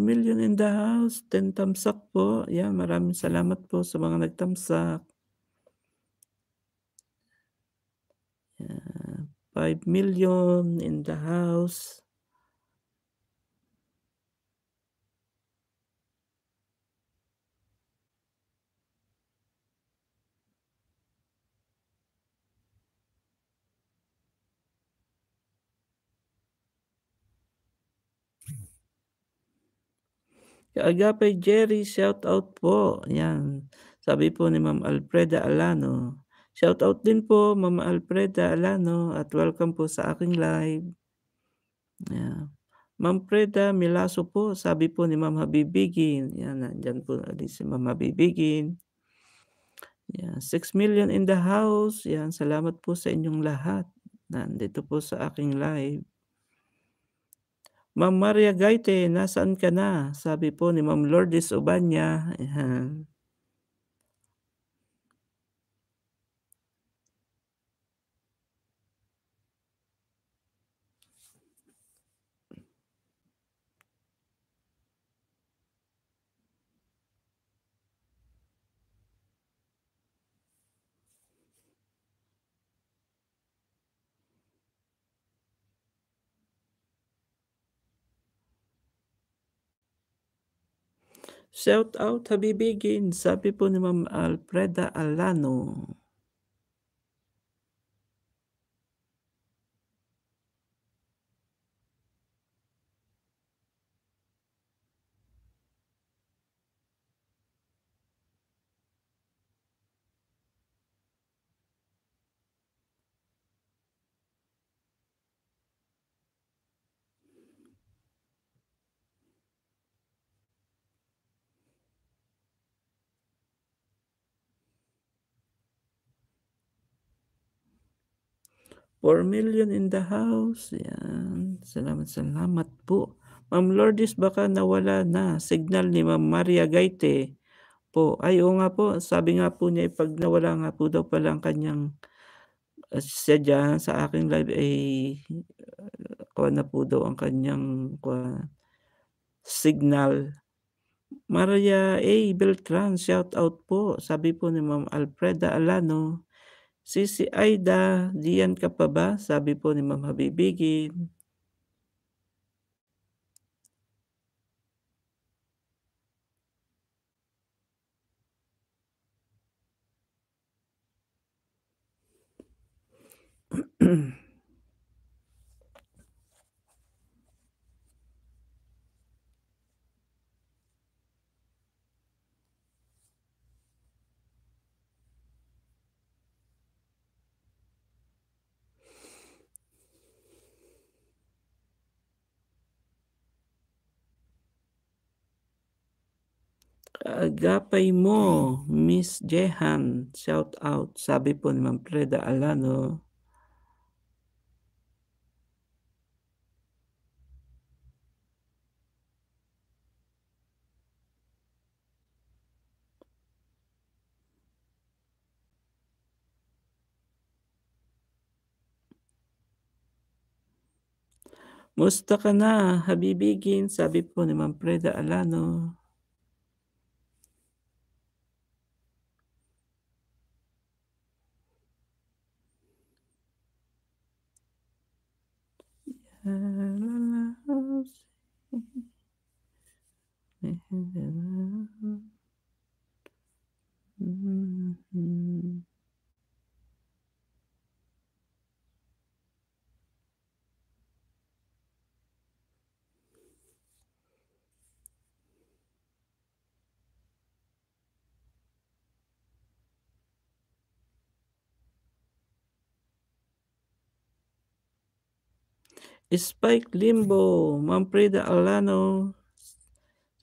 million in the house. 10 tamsak po. Yeah, maraming salamat po sa mga nagtamsak. Yeah, 5 million in the house. Agape Jerry, shout out po. Yan. Sabi po ni Ma'am Alfreda Alano. Shout out din po Ma'am Alfreda Alano at welcome po sa aking live. Yeah. Ma'am Preda Milaso po, sabi po ni Ma'am Habibigin. Yan, nandyan po din si Ma'am Habibigin. Yan, 6 million in the house. Yan, salamat po sa inyong lahat. Nandito po sa aking live. Ma'am Maria Gaite, nasaan ka na? Sabi po ni Ma'am Lourdes Ubanya. Shout out Habibigin, sabi po ni Ma'am Alfreda Alano. 4 million in the house. Yan. Salamat, salamat po. Ma'am Lourdes, baka nawala na signal ni Ma'am Maria Gaite po. Ay, oo nga po. Sabi nga po niya, pag nawala nga po daw pala ang kanyang uh, ah, siya dyan sa aking live ay uh, na po daw ang kanyang kuha, signal. Maria A. Beltran, shout out po. Sabi po ni Ma'am Alfreda Alano, Sisi Aida, diyan ka pa ba? Sabi po ni Ma'am Habibigin. mm agapay mo, hmm. Miss Jehan. Shout out. Sabi po ni Ma'am Preda Alano. Musta ka na, habibigin, sabi po ni Ma'am Preda Alano. Spike Limbo, Manfreda Alano,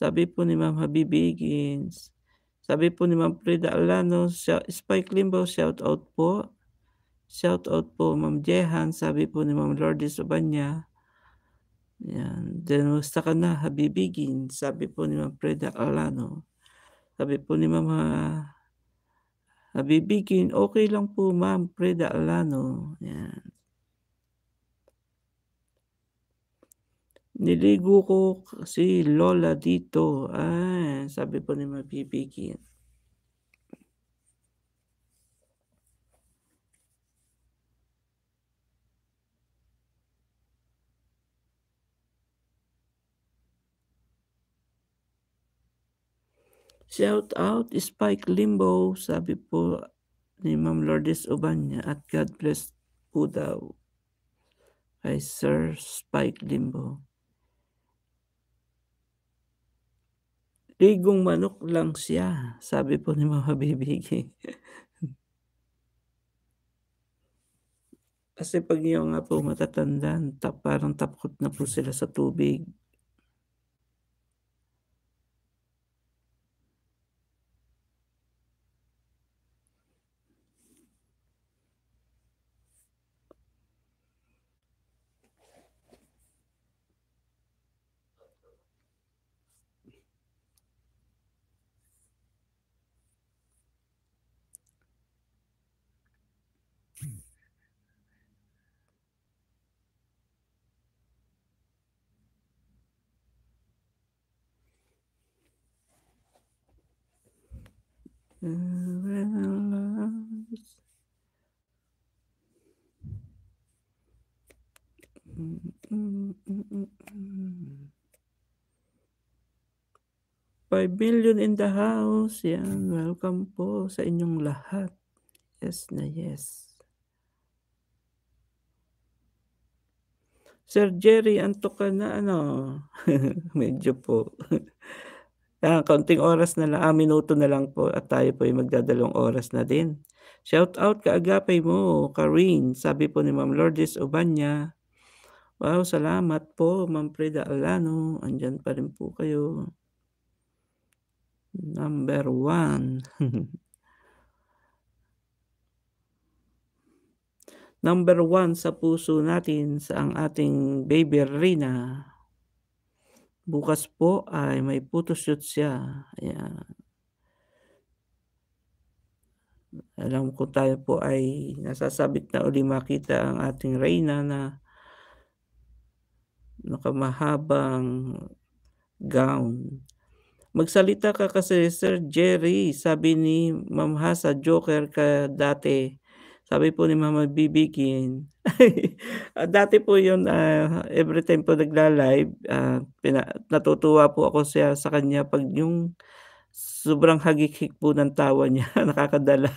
Sabi po ni Ma'am Habi Biggins. Sabi po ni Ma'am Frida Alano, Spike Limbo, shout out po. Shout out po Ma'am Jehan, sabi po ni Ma'am Lourdes Obanya. Yan. Then, basta ka na, habibigin, sabi po ni Ma'am Frida Alano. Sabi po ni Ma'am Habibigin, okay lang po Ma'am Frida Alano. Yan. Niligo ko si Lola dito. Ah, sabi po ni Mapipiki. Shout out Spike Limbo, sabi po ni Ma'am Lourdes Ubanya at God bless po daw kay Sir Spike Limbo. Ligong manok lang siya, sabi po ni Mama Bibigi. Kasi pag yung nga po matatanda, tap, parang takot na po sila sa tubig. 5 billion in the house. Yan. Welcome po sa inyong lahat. Yes na yes. Sir Jerry, antok ka na ano? Medyo po. ah, kaunting oras na lang. Ah, minuto na lang po at tayo po ay magdadalong oras na din. Shout out ka agape mo, Karin. Sabi po ni Ma'am Lourdes Ubanya. Wow, salamat po, Ma'am Freda Alano. Andyan pa rin po kayo. Number one. Number one sa puso natin sa ang ating baby Rina. Bukas po ay may photoshoot siya. Ayan. Alam ko tayo po ay nasasabit na uli makita ang ating Reina na nakamahabang gown Magsalita ka kasi Sir Jerry, sabi ni Ma'am Ha sa Joker ka dati. Sabi po ni Mama Bibigin. Ah, dati po yun, uh, every time po nagla-live, uh, natutuwa po ako siya sa kanya pag yung sobrang hagik-hik po ng tawa niya, nakakadala.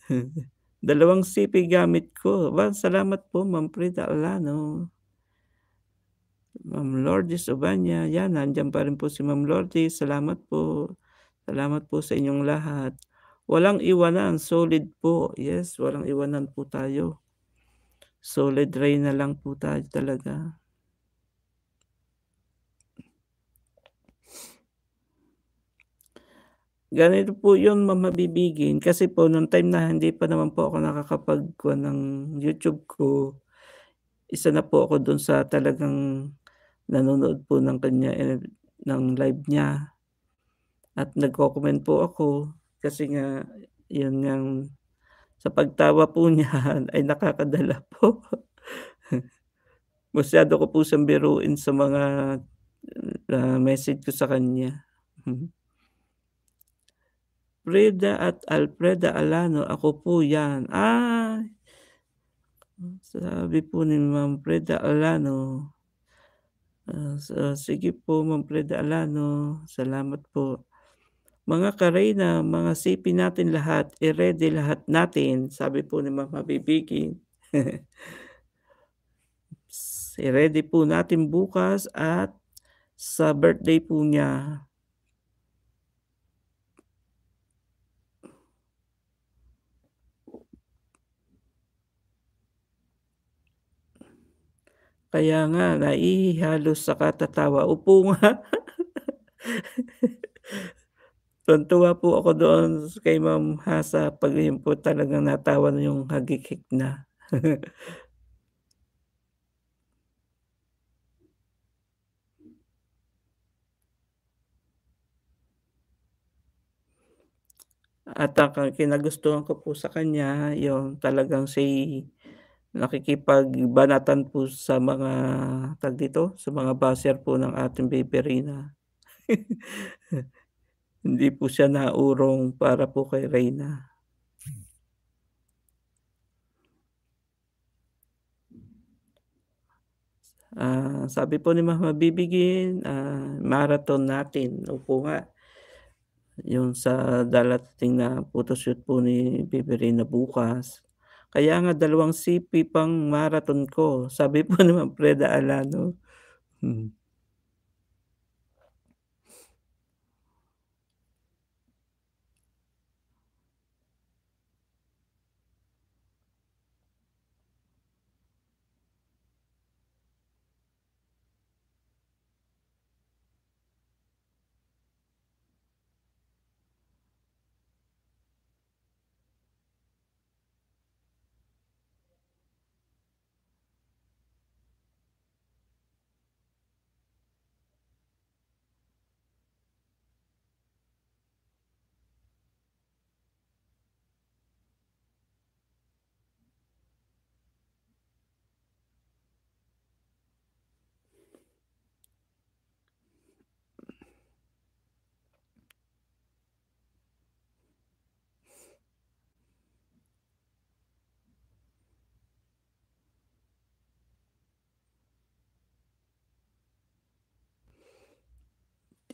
Dalawang sipi gamit ko. Ba, salamat po, Ma'am Frida Alano. Ma'am Lourdes Obanya. Yan, nandiyan pa rin po si Ma'am Lourdes. Salamat po. Salamat po sa inyong lahat. Walang iwanan. Solid po. Yes, walang iwanan po tayo. Solid rain na lang po tayo talaga. Ganito po yun mamabibigin kasi po nung time na hindi pa naman po ako nakakapagkuha ng YouTube ko, isa na po ako dun sa talagang nanonood po ng kanya eh, ng live niya at nagko-comment po ako kasi nga yun yung sa pagtawa po niya ay nakakadala po. Masyado ko po siyang biruin sa mga uh, message ko sa kanya. Hmm. Freda at Alfreda Alano, ako po yan. Ah, sabi po ni Ma'am Freda Alano, Ah, so, ah, sige po, Ma'am Fred Alano. Salamat po. Mga kareyna, mga sipi natin lahat, i-ready lahat natin, sabi po ni Mama Bibigin. i-ready po natin bukas at sa birthday po niya, Kaya nga, naihihalo sa katatawa. Upo nga. Tuntua po ako doon kay Ma'am Hasa pag yun po talagang natawa na yung hagikik na. At ang kinagustuhan ko po sa kanya, yung talagang si nakikipagbanatan po sa mga tag dito, sa mga baser po ng ating Beberina. Hindi po siya naurong para po kay Reina. Uh, ah, sabi po ni Mama Bibigin, uh, marathon natin. Opo nga. Yung sa dalating na photoshoot po ni Biberina bukas, kaya nga dalawang CP pang marathon ko. Sabi po naman Preda Alano. Hmm.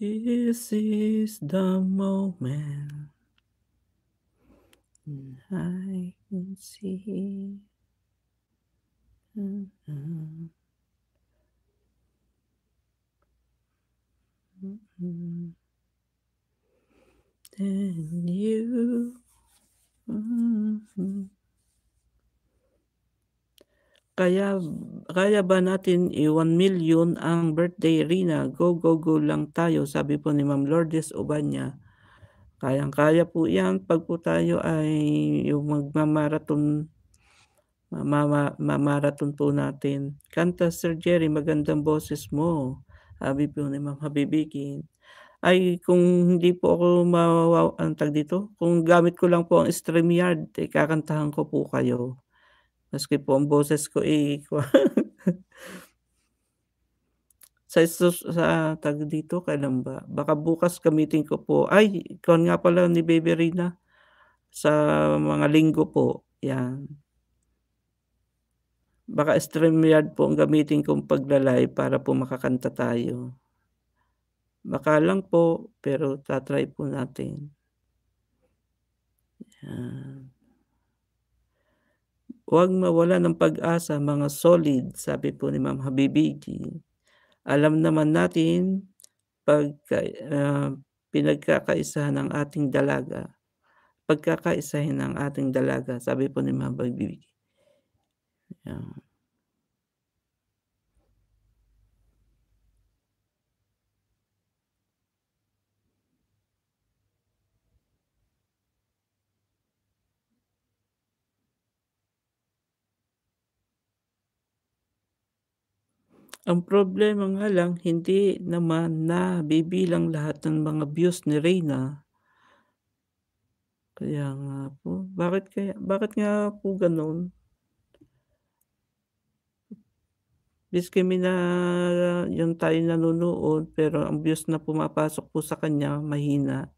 This is the moment I can see. Mm -hmm. Mm -hmm. And you. Mm -hmm. Kaya, kaya ba natin i-1 million ang birthday, Rina? Go, go, go lang tayo, sabi po ni Ma'am Lourdes Ubanya. Kayang-kaya po yan pag po tayo ay yung magmamaraton mama, mamaraton po natin. Kanta Sir Jerry, magandang boses mo. Sabi po ni Ma'am Habibikin. Ay kung hindi po ako mawaw ang tag dito, kung gamit ko lang po ang StreamYard, eh, kakantahan ko po kayo. Maski po ang boses ko i eh. sa, sa, sa tag dito, kailan ba? Baka bukas gamitin ko po. Ay, kon nga pala ni Baby Rina sa mga linggo po. Yan. Baka StreamYard po ang gamitin kong paglalay para po makakanta tayo. Baka lang po, pero tatry po natin. Yan. Huwag mawala ng pag-asa mga solid, sabi po ni Ma'am Habibigi. Alam naman natin pag uh, ah, pinagkakaisahan ng ating dalaga. Pagkakaisahin ng ating dalaga, sabi po ni Ma'am Habibigi. Yeah. Ang problema nga lang hindi naman nabibilang lahat ng mga views ni Reyna. Kaya nga po, bakit kaya bakit nga po gano'n? Biski mina yung tayo nanonood pero ang views na pumapasok po sa kanya mahina.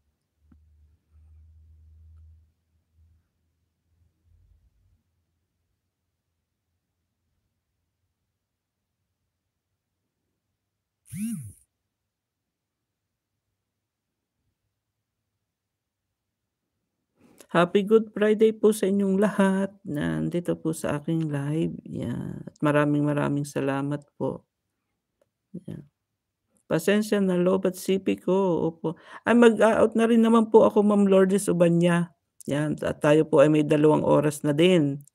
Happy Good Friday po sa inyong lahat. Nandito po sa aking live. Yan. At maraming maraming salamat po. Yan. Pasensya na loob at sipi ko. Opo. Ay mag-out na rin naman po ako Ma'am Lourdes Ubanya. Yan. At tayo po ay may dalawang oras na din.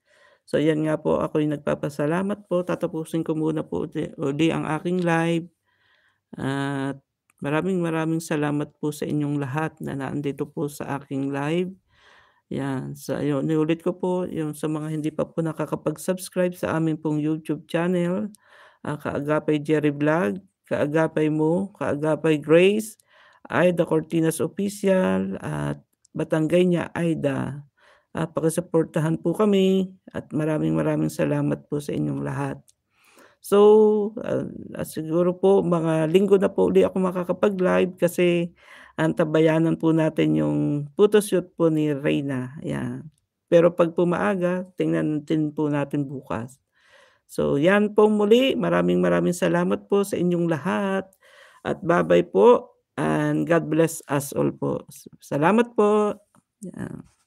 So yan nga po ako yung nagpapasalamat po. Tatapusin ko muna po uli ang aking live. At maraming maraming salamat po sa inyong lahat na nandito po sa aking live. Yan, So, ayun, niulit ko po yung sa mga hindi pa po nakakapag-subscribe sa amin pong YouTube channel, uh, Kaagapay Jerry Vlog, Kaagapay Mo, Kaagapay Grace, Aida Cortinas Official, at Batangay niya Aida. Uh, pakisuportahan po kami at maraming maraming salamat po sa inyong lahat. So, uh, siguro po mga linggo na po uli ako makakapag-live kasi ang po natin yung photoshoot po ni Reina. Ayan. Pero pag pumaaga, tingnan din po natin bukas. So yan po muli. Maraming maraming salamat po sa inyong lahat. At babay po. And God bless us all po. Salamat po. Yeah.